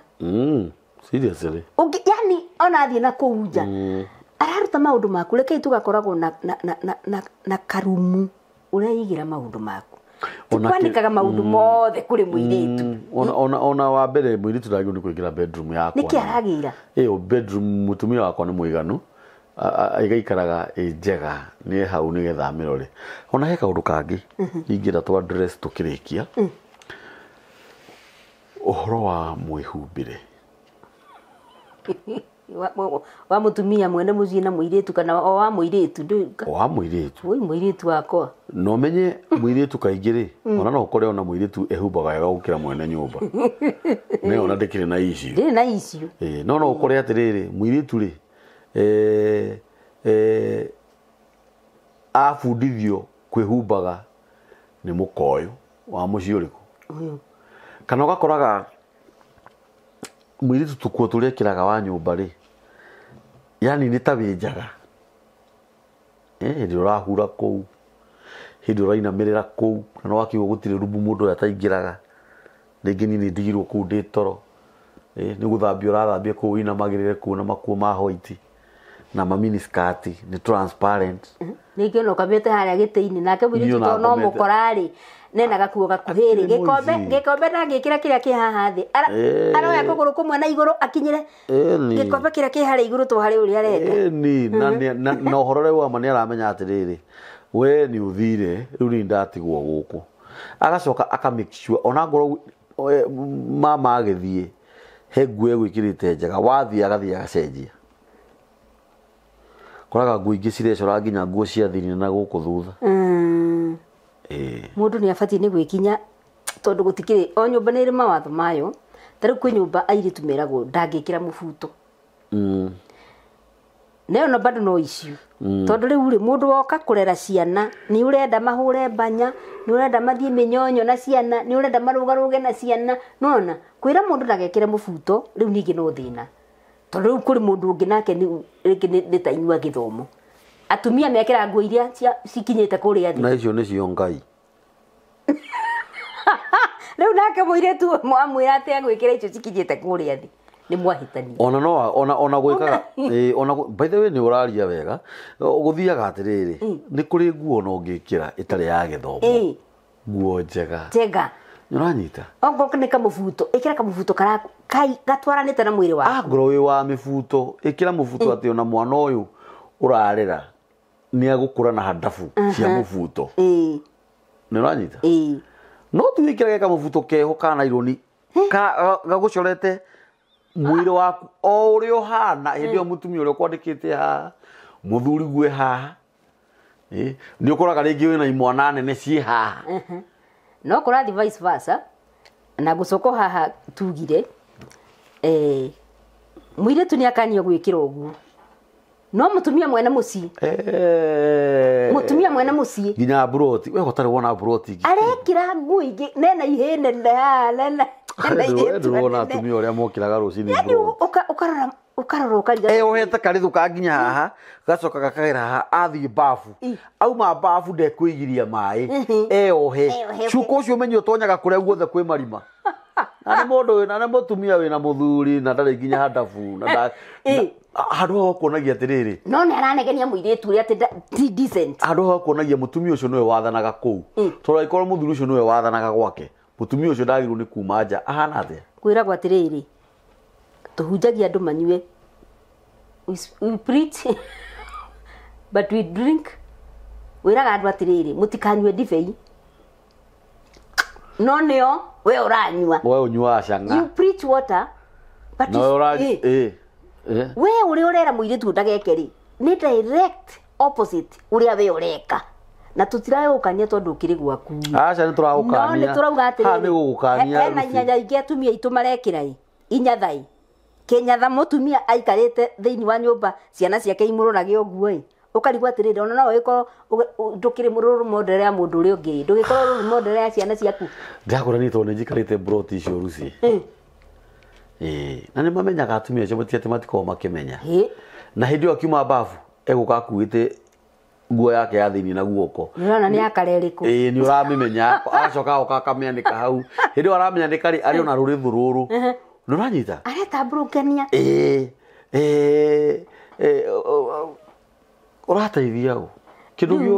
yani ona athiä na kå u mm araruta maundu maku rekei tugakoragwo na, na, na, na, na, na karumu uraigira maundu maku tikwandikaga maundu mm, mothe kuri mwiritu mm, ona, ona, ona wa mbere mwiritu ndagĩrĩirwo nĩ kuigira bedroom yakwa nĩkĩ aragĩira ĩyo bedroom mũtumia wakwa nĩ mũiganu igaikaraga ĩ njega ni hau nĩgetha amĩrore ona he kaũndũ kangĩ mhm. ingĩra twa dress tũkĩrĩkia mm. ũhoro wa mwĩhumbĩre wa tumia mwene mucii na tu kana o wa muiritu tu muiritu wi tu wakwa no menye tu kaingi ri hmm. ona no ukore ona muiritu ehumbaga wega gukira mwene nyumba ne ona rä na issue ndiri na issue eh no no ukore atiriri hmm. muiritu ri eh eh abundithio kwihumbaga nä må koyå wa må ciä å rä kå kana å gakoraga må tu tå kuo tå rä ekä raga wa nyå mba rä yani nä ta wä njaga hä ndä å kå u hä ndä å rainamä rä ra kå u na no wakiuga gå tirä rumbu må ndå å rä taingä raga rä ni nä ndigirwo kå u ndä toro nä gå thambia å rathambia kå u inamagä rä re kå u na makuo ma hoiti na maminiskati nä transparent ngä å å kamä te harä a gä tä-inä nake må irä no må korarä nena gakuogaku kombe agä kä rkrkaåååå mwenaigårymbää å rwarä rä aaa å horo rä aama nä aramenya atärä rä wee nä å thire rä u nii ndatigwo gå kå agacoka akamä ona go mamagä thiä henguegwä kä rä te njega wathiä agathiä gacenjia koraga nguo ingä cirecora nginya nguo ciathinie na gå kå thutha mm. Eh. mundu ni afati ni gwikinya tondu gutikiri o nyumba ni ri mawatho mayo tari ku nyumba tumera go dangikira mufuto mm. neyo no bado no issue mm. tondu riu ri mundu woka kurera ciana ni urenda mahure banya ni urenda mathie minyonyo na ciana ni urenda marugaruge na ciana nona kwira mundu ndagekire mufuto riu ningi no thina tondu riu kuri mundu ungi nake ni ta inyua githomo atumia mekera nguo iria cikinyite kuria thi na icio ni cio ngai riu nake muiretu mwamwira ati agwikira icio cikinyite kuria thi ni mwahätania ona no ona ona gwikaga eh ona by the way ni uraria wega gå atiriri ni kuri nguo no ngikira itari ya githomo thomo nguo njega njega nä å ranyita ongå nä kamå buto ä kä ra na mwiri ah, wa waku angorwo wa mifuto buto ä kä ona mwana å yå nä agå na handabu cia må buto nä ranyita no tuä kä rage kamå buto keho kana ironi gagå corete mwä rä waku o å rä a å hana hä ndä ä yo må tumia å rä a å kwandä kä te haha må gwe haha nä å koraga rä ngä wä na imwana nene ciä haha no kå rathi na gå coka haha tugire mwirä tu nä akanio gwä kä ra å guo no mutumia mwene mucii eh. mutumia mwene må nginya broti we gutari wona broti arekira nguingi nena ihene lelele ndona atumia uria mokiraga rucini yaani ukarora ukarora ukarira eohete ka nginya hmm. haha gacoka gakagera haha athiĩ babu auma babu ndekwĩgiria maĩ eohe eh, eh, cuka ũcio ũmenye ũtonyaga kure guothe kwĩ marima na nĩ mũndũ na nĩ mũtumia wĩna muthuri na ndare nginya handabu na handå hoho kuonagia atä rä rä no nä aranegenia må irä tu rä atä handå kuonagia må tumia å cio nä wathanaga kå u hmm. tondå angä korwo må å cio nä we wathanaga gwake må tumia å cio ndagä rwo nä kuma nja ahana atä kwä ragwo atä rä rä tå hunjagia andå manyue wä raga andå atä rä rä må tikanyue ndibei no nä o we å ranyua we å nyuaga canga Eh? we uri tu muiritu ndagekeri ni direct opposite uria we ureka na tutiragukania tondu ukiri gwaku aca ni turagukania no ni turauga atiriri ni gugukania hena nyanya ingi atumia itu marekira i inyathai kinyatha mutumia aikarite thiini wa nyumba ciana ciake imururage uguo i ukarigwo atiriri ona no ikorwo ndukiri mururu modere ya mundu uria ungi ndugikoro ruru modere ya ciana ciaku ndirakwira ni tondu ni njikarite brot icio ruci na nä mamenyaga atumia acio matiatĩ matikoragwo makĩmenya na hä ndä ä yo akiuma mbabu egåka akuä tä nguo yake ya thini na guoko nä nä akarerikå å ramä menya agacoka oka akamä anä ka hau hä ndä ä yo aramenya nä karä arä ona rå rä thå rå rå nä å ranyita aretambråkania ä å rateithia gå kä ndå hmm. gä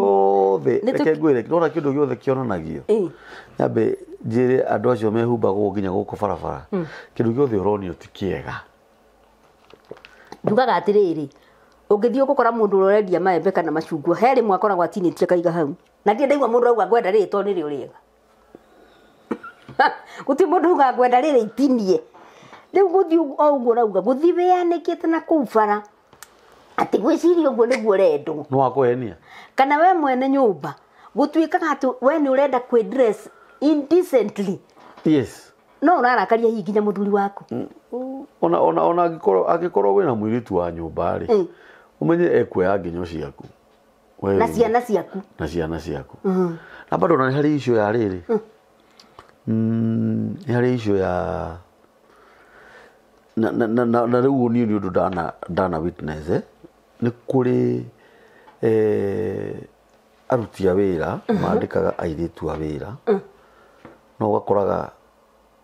othe reke ngwä re ona kä ndå gä othe kä onanagio nyambe njä andå acio mehumbagwo nginya gå kå barabara hmm. kä ndå gä othe å ronio ti kä ega ndugaga atä rä rä å ngä maembe kana macungwa he rä mwe akoragwo atinä tie kaiga hau na ndiä ndaigua må ndå auga ngwenda rä to nä rä å rä ega gå tirä må ndå uga ngwenda rä rä itinie rä u gå thiä o å guo rauga gå thiä wä anä te na kå u bara atä gwä ciria å guo nä guo rendwo nä wakå henia kana we mwene nyå mba gå tuä kaga atä we nä å renda kwä indecently yes no no arakaria hihi nginya muthuri waku mm. ona ona ona angikorwo angikorwo wina mwiritu wa nyumba ri mm. umenye ya nginyo ciaku wewe na ciana ciaku na ciana ciaku mm. na bado na hari icio ya riri mm. mm, hari icio ya na na na na riu ni ni ndana dana dana witness eh ni kuri eh aruti a wira mm-hmm. mandikaga airitu a wira mm no ũgakoraga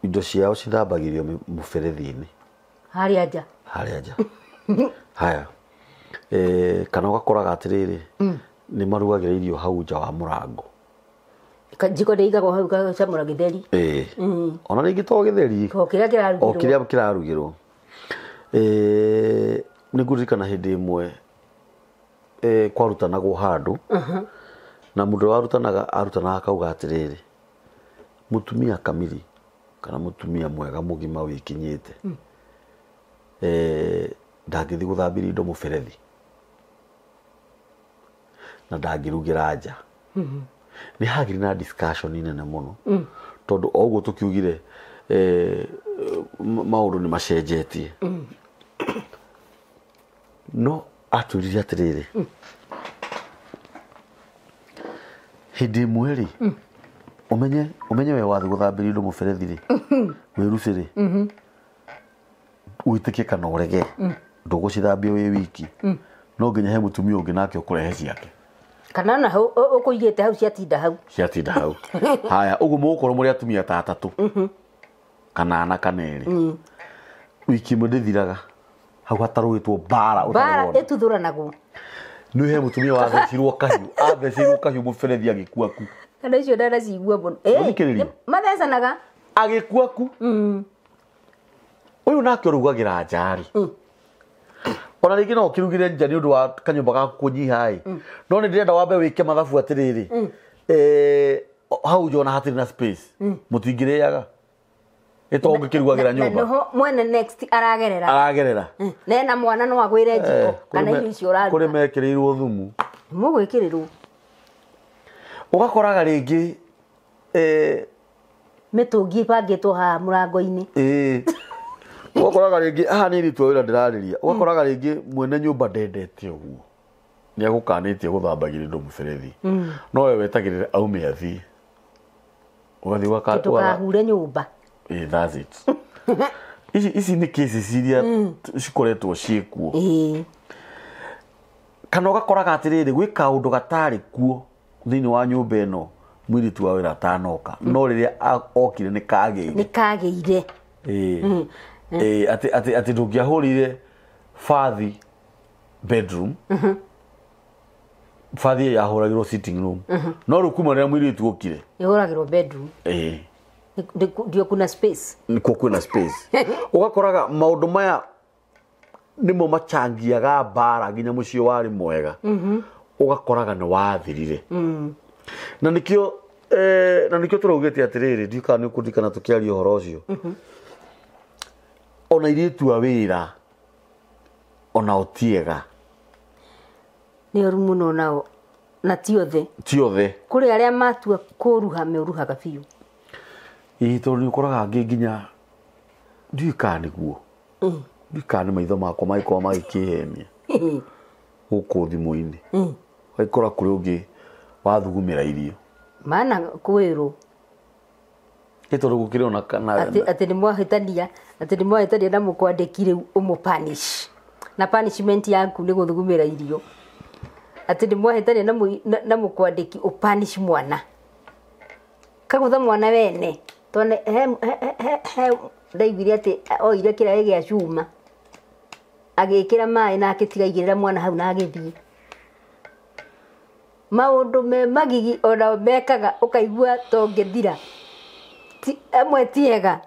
indo ciao cithambagirio mũberethi-inĩ harĩa nja harĩa nja haya e, kana ũgakoraga atĩrĩrĩ mm. nĩ marugagĩra irio hau nja wa mũrango njiko nä igagwo hau gacamå githeri mm. ona rä ngä to githeri o kä rä a kä rarugä rwo nä nguririkana hä ndä ä mwe kwarutanagwo handå uh-huh. na må ndå arĩa arutanaga akauga atä rä rä mutumia kamili kana mutumia mwega mugima wikinyite mm. eh ndagithi guthambira indo muberethi na ndangirugira nja mm -hmm. nä hagiri na discussion nene må hmm. eh, hmm. no tondå oguo tå kiugire maå ndå nä macenjetie no atwärire atä rä rä hä ndä ä umenye umenye we wathi guthambiria indo muberethi ri wiruci ri mm-hmm. witikie kana urege mm. ndugucithambia wi wiki mm. no nginya he mutumia ungi nake ukurehe ciake kana na hau ukuigite hau ciatinda hau ciatinda hau haya uguo mugukorwo muri atumia ta atatu mm-hmm. kana ana kana eri mm. wiki imwe ndithiraga hau hatarugitwo mbara mbara ĩtuthuranagwo nä he må tumia wathecirwo kahiå athecirwo kahiå må berethi agä kuaku kana icio ndera ciigua eh, mathecanaga agä kua ku å mm. yå nake å rugagä ra njari mm. ona rä ngä no å kä rugä re nja nä å ndå wa kanyå mba gaku kå nyihaä mm. no nä ndä renda wambe wä ke mathabu atä rä rä hau njona hatirä na må tingä rä aga ä to ngä kä rugagä ra nyå mba nena mwana no agwä re njiko rä mekä rä irwo thumu må kä rä rwo ugakoraga rĩngĩ mĩtũngi ha murango-ini eh ugakoraga ringi ha ni iritua wira ndĩrarĩria ugakoraga ringi mwene nyumba ndendete uguo ni agũkanĩtie guthambagira ndu mũberethi mm. no we wetagĩrĩra aume athiĩ ũgathiĩ ũgakahure nyũmba ici ici nĩ cases ciria mm. cikoretwo kuo kana ũgakoraga atĩrĩrĩ gwĩ ndå gatarä kuo thini wa nyumba ino mwiritu wa wira tanoka no riria okire ni kageire ni kageire eh mm. Mm-hmm. eh ati ati ati ndungiahurire fathi bedroom mm mm-hmm. fathi ya horagiro sitting room mm -hmm. no rä rä a mwiritu okire ihoragiro bedroom eh ndio kuna space nikuo kuna space ugakoraga maũndũ maya nĩmo machangiaga mbara nginya mũciĩ warĩ mwega mm-hmm ugakoraga nä wathirire mm. na nä kä eh, na nikio kä mm-hmm. o tå raugä te atä rä rä ndiå kana nä å kå tå kä aria å horo å cio ona irä a wä ra ona å tiega nä no nao na tiothe tiothe kå rä arä a matua kå ruha mä ruhaga biå ii tondå nä å koraga nginya ndiå kana nä guo mm. ndiå kana nä maitho makwa magä korwo magä kä henia gå kå thimå-inä mm. agä kora kå rä å ngä wathugumä ra irio mana kwä rå gä tondå gå kä r oatä nä mwahä tania na må kwandä ki rä u å må na yaku nä gå thugumä ra irio atä ndä mwahä tania na må kwandä ki å mwana kagåtha mwana wene ndaihire atä o iria kä e rä a ä gä acuma agä kä ra maä na kä tigaigä rä ra mwana hau na gä thiä maũndũ me magigi ona mekaga ũkaigua to ti amwe ti ega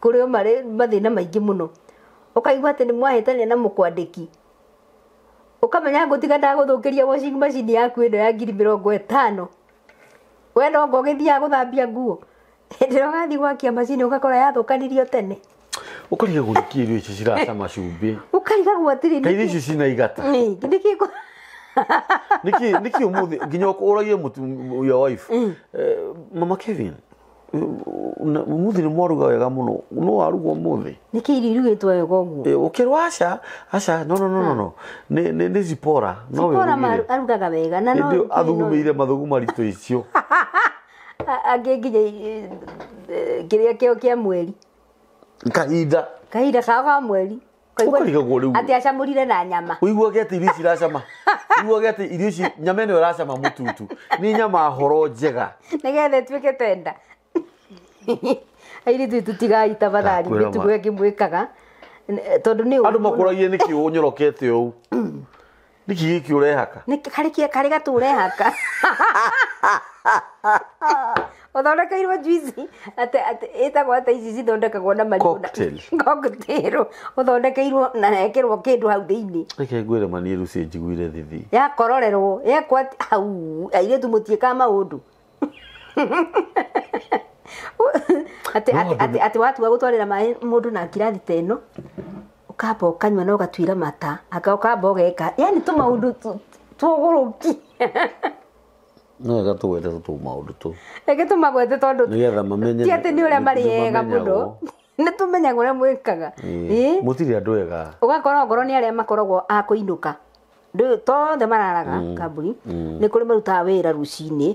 kũrĩ o marĩ mathĩna maingĩ mũno ũkaigua atĩ nĩ mwahĩtania na mũkwandĩki ũkamenya ngũtiga ndagũthũkĩria washing machine yaku ĩno ya ngiri mĩrongo ĩtano we nonga ũgĩthiaga gũthambia nguo hĩndĩ ĩrĩa ũgathiĩ gwakia macini ũgakora yathũkanirio tene ũkariga gũthũkia irio ici ciracama cumbĩ ũkarigagwo atĩrĩ kairi ici cina igata nĩkĩ niki niki umuthi nginya å mutu ya wife mm. mama Kevin umuthi nä mwaruga wega må no no warugwo må nä kä irio irugätwo wega å guo å kä rwo aca aca no no no no nä zipora arugaga wega na no athugumä ire mathugu maritå icio angä nginya kä rä a kä kä a mweri kahinda kahinda kao ka mweri ati acamurire na nyama uiguage ati irio ici iracama uiguage ati irio ici nyama ĩno ĩracama mũtutu nĩ nyama horo njega nĩgetha ĩtuĩke tenda airi tuitũ tigai tabathari mĩtugo ĩngĩ mwĩkaga tondũ nĩ andũ makũragia nĩkĩ ũnyorokete ũũ nĩkĩ gĩkĩ ũrehaka karĩ gatũ ũrehaka uthondekeirwo juici atĩ atĩ ĩtagwo atĩ ici cithondekagwo na marigũcocktail ũthondekeirwo na ekĩrwo kĩndũ hau thĩinĩ reke ngwĩre mani rũciũ njiguire thithi yakororerwo yekwo hau airĩtu mũtiĩkaga maũndũ atĩ watua gũtwarĩra maĩ mũndũ na kirathi ta ĩno ũkamba ũkanyua na ũgatuira mata aka ũkamba ũgeka yani rå ki no ega tå gwete tå tå maå ndå tå ege tå magwete tondå nĩgetha mamenye ti nä å rä a marä ega må no nä tå menyaga å rä a mwä kaga må tirä andå ega å gakora ngoro nä arä a makoragwo akå inå ka tothe mararaga mm, kambuni nä kå rä marutaga wä ra rucinä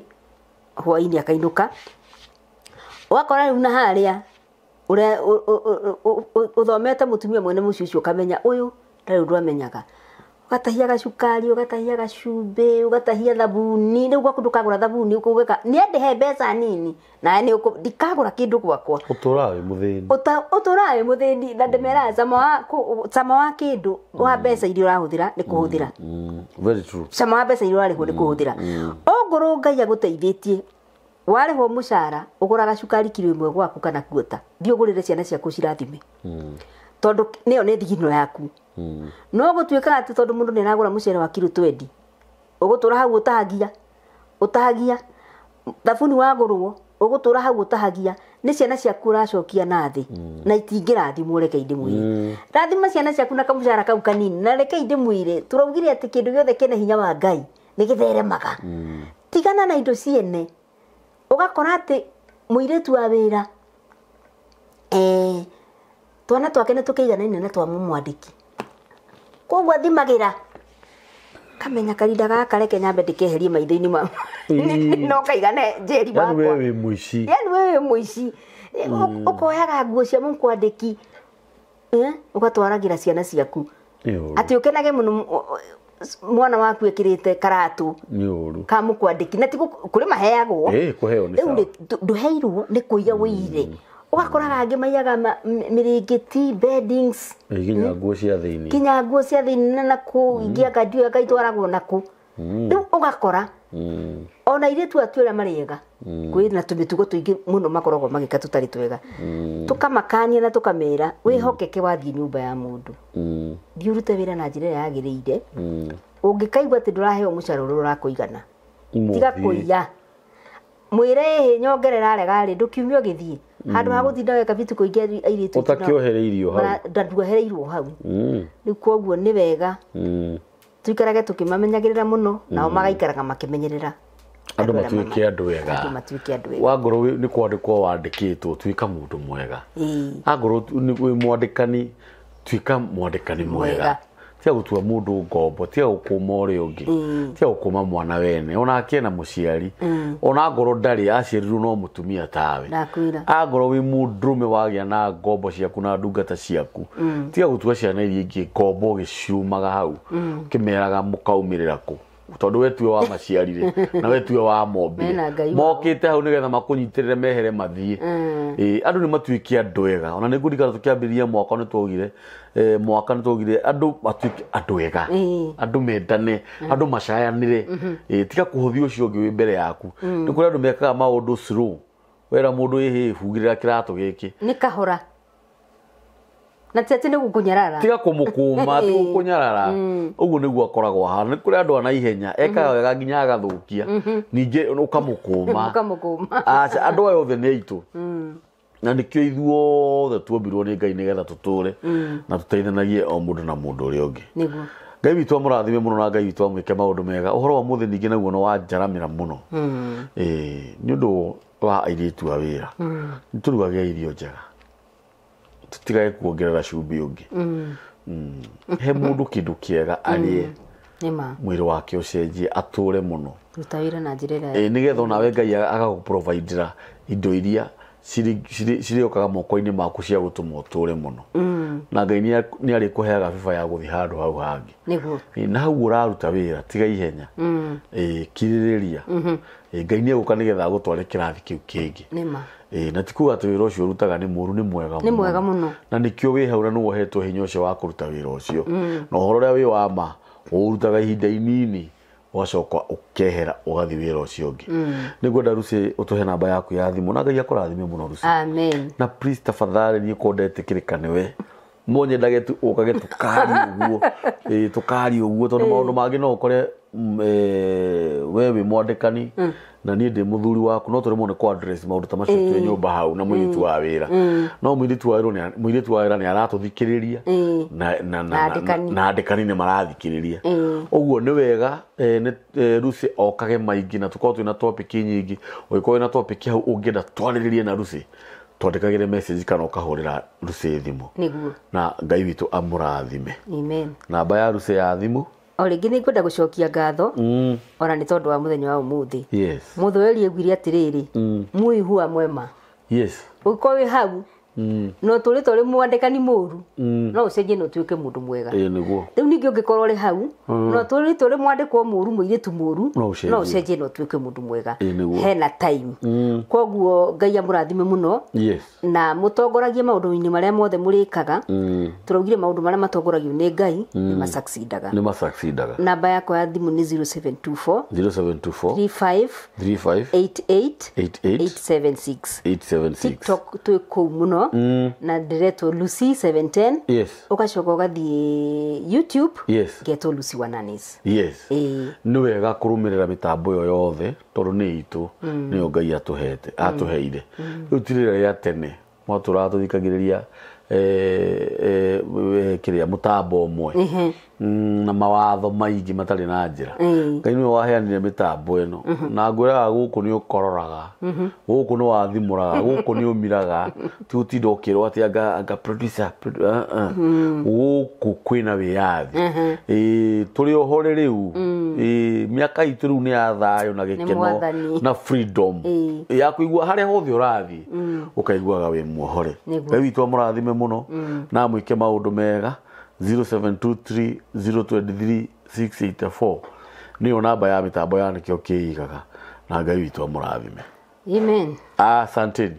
hwainä akainå ka gakora rä u na harä a å thomete må tumia mwene må ci å cio å kamenya å yå ndarä u ndwamenyaga ugatahia gacukari ugatahia gacumbi ugatahia thabuni rä u gwaku ndå kagå ra thabuni å kågä ka nä he mbeca nini na ndikagå ra kä ndå gwakwa å tå raä må thäni å tå raä må thäni na ndä meraga cama wa kindu mm. mm, mm. wa mbeca iria urahuthira ni kuhuthira very true kå wa mbeca iria å rarä ni kuhuthira kå hå thä ra ongå rå ngai agå teithä tie warehwo mucara uguraga cukari kiro imwe gwaku kana kuota thiä å ciana ciaku cirathime tondå nä yo nä thigino yaku no gũtuĩkaga tu tondũ mũndũ nĩ aragũra mũcere wa kiro twendi ũgũtũra hau ũtahagia ũtahagia thabuni wagũrwo ũgũtũra hau ũtahagia nĩ ciana ciaku ũracokia na thĩ mm. na itingĩrathimwo reke indĩmwĩre mm. rathima ciana ciaku na kamũcara kau kanini na reke indĩmwĩre tũraugire atĩ kĩndũ gĩothe kĩna hinya wa ngai nĩ gĩtheremaga mm. tigana na indo ciene ũgakora atĩ mũirĩtu wa wĩra eh, twana twake nĩ tũkĩiganaine na twa ki koguo thimagĩra kamenya karinda gaka reke nyambe ndikeherie maitho-inĩ ma no kaigane njeri yaani wakwa yani wewe muici yani wewe muici ukoyaga nguo cia mũkwandĩki ũgatwaragĩra ciana ciaku atĩ ũkenage mũno mwana waku ekirite karatu ka mukwandiki na tigo kuri maheagwo rä u ndå heirwo nä kå iga wä ire ugakoraga angä maiyaga mä rä ngä ti hmm? nguo cia thä inä nguo cia thä na nakå hmm. ingia ngandi ä yo ngaitwaragwo nakå hmm. rä u å ona irä tu atu ä rä a marä ega kwä na tå mä tugo tå ingä må no makoragwo magä ka tå tarä twega tå kamakania na tå kamä ra wä hokeke wathiä nyå mba ya må ndå thiä å rute wä ra na njä ra ä rä a yagä rä ire å ngä kaigua atä ndå raheo må cara å rä rakå igana tiga kå iya mwä re ä hä nyongerera regarä ndå kiumia å gä thiä Mm. handå ha gå tinda weka kå ingä airä tåtakä ohereirio nduohereirwo hau rä u koguo nä wega mm. ikarage tå kä mamenyagä rä ra må no nao mm. magaikaraga makä andå matuä andå wega wangorwo nä kwandä kwo wandä kä two tuä ka må ndå mwega angorwo wä mwandä kani tuä ka mwandä kani mwega tia må ndå ngombo tia gukuma uria ungi mm. tia ma mwana wene ona akiena må mm. ona ngorwo ndarä aciarirwo no mutumia tawe angoro wi wagä a na ngombo ciaku na ndungata ciaku mm. tia gutua ciana iria ingä ngombo giciumaga hau mm. meraga rä ra kå tondu we tue wa maciarire na we tue wa mombire mokite hau getha makunyitirire mehere mathie andå nä ni matuike andå ega ona ni ngurikana tukiambiria mwaka ni twogire eh mwaka ni twogire andu matuike andå ega andå mendane mm. andu macayanire eh mm-hmm. tiga cio ucio ngä wi mbere yaku mm. ni kuri andå mekaga maundu ndå wera mundu ihi hugirira kirato giki ni kahora na tiati nä gå kå nyarara tiga kå må kå ma tigå kå nyarara å mm. guo nä guo akoragwo haha nä kå rä andå anaihenya ekaga mm-hmm. wega nginya agathå kia mm-hmm. ningä å kamå kå ma andå aya othe nä aitå mm. na nä kä o ithuothe tuombirwo nä ngai nä getha tå tå re mm. na tå teithanagie o må ndå na må ndå å rä a å ngä ngai witå amå rathime må no na ngai witå amwä ke maå ndå mega å horo wa må thä ningä naguo no wanjaramä ra må no nä å ndå wa airä tu a wä ra nä tå rugagia irio njega tutigage kuongerera cumbi ungi mm. he mundu kindu kiega mm. arie mwiri wake ucenjie ature muno rutawira na njira ira e, nigetha onawe ngai agaguprovidera indo iria ciriokaga moko-inĩ maku cia gũtũma ũtũre mũno mm. na ngai nĩ arĩ kũheaga biba ya gũthiĩ handũ hau hangĩ na hau ũraruta wĩra tiga ihenya e, mm. kirĩrĩria e, mhm. ngai nĩ egũka nĩgetha agũtware kĩrathi kĩu kĩngĩ na ti kuga atĩ wĩra rutaga ũrutaga nĩ mũru nĩ mwega nĩ mwega mũno na nĩkĩo wĩ hau na nĩ wohetwo hinya ũcio wa kũruta wĩra ũcio mm. na ũhoro ũrĩa wĩ wa ma ũrutaga ihinda inini ũgacoka ũkehera ũgathiĩ wĩra ũcio ũngĩ mm. nĩ ngwenda rucĩ ũtũhe namba yaku ya thimũ na ngai akũrathime mũno rucĩ na please tafadhali niĩ ko ndetĩkĩrĩka nĩwe no nyendage tu ũkage tũkari ũguo tũkari ũguo tondũ maũndũ mangĩ no ũkore mm, we wĩ mwandĩkani mm na niä ndä må thuri waku no tå remwo nä maå ndå ta macio twä mm. nyå mba hau na må irä mm. wa wä ra mm. no må irä wa wä ra nä aratå thikä rä ria na andä kani nä marathikä rä ria å guo nä wega ruc okage maingä na tå korwo twä na nyingä å gä korwo na hau å ngä enda twarä rä rie na kagä twandikagire message kana rä ra ruc thimå na ngai witu amå rathime namba ya ruce ya thimå o ngä nä ngwenda cokia ngatho mm. ona nä tondå wa mũthenya wa ũmũthĩ yes. mũthweri rä atĩrĩrĩ mm. mwĩihua mwema yes. ũkorwo wä hau Mm. no tå rä ta å rä mwandäkani må ru mm. no å cenjie na å ke må ndå mwega rä u ningä å ngä korwo rä hau mm. no tå rä ta å rä mwandäkwo må ru må irä tu må ru no å cenjie na å tuä ke må ndå mwega time koguo ngai amå rathime må no na må tongoragie maå ndå-inä marä a mothe må rä kaga tå raugire maå ndå marä a matongoragio nä ngai nä macacindaga namba yakwa ya thimå nä 0724358876 tå kå u må muno Mm. na ndiretwo lucy 710 yes. ugacoka ugathiä youtube yes. ngetwo lucy wananis yes. e. nä wega kå rå mä yo yothe tondå nä itå mm. nä ngai atåhete mm. atå heire mm. rä u tirä tene mwatå ratå eh, rä ria kä rä a Mm, na mawatho maingi matarä na njĩra mm. ngai nĩwe waheanire ä no mm-hmm. na ngwĩraga gũkũ nĩ ũkororaga mm-hmm. gũkũ nĩ wathimũraga mm-hmm. gũkũ nĩ ũmiraga ti gũtinda ũkĩrwo atĩ anga uh, uh. mm. gũkũ kwĩna wĩyathi tũrĩ oho rĩu mĩaka itũ rĩu nĩ ya thayũ na gĩkeno na freedom ya kũigua harĩa hothe å kaiguaga wä muohore we rathime må no na maå ndå mega 0723023684 niyo namba ya mä mitambo ya kä igaga na ngai witu amurathime amen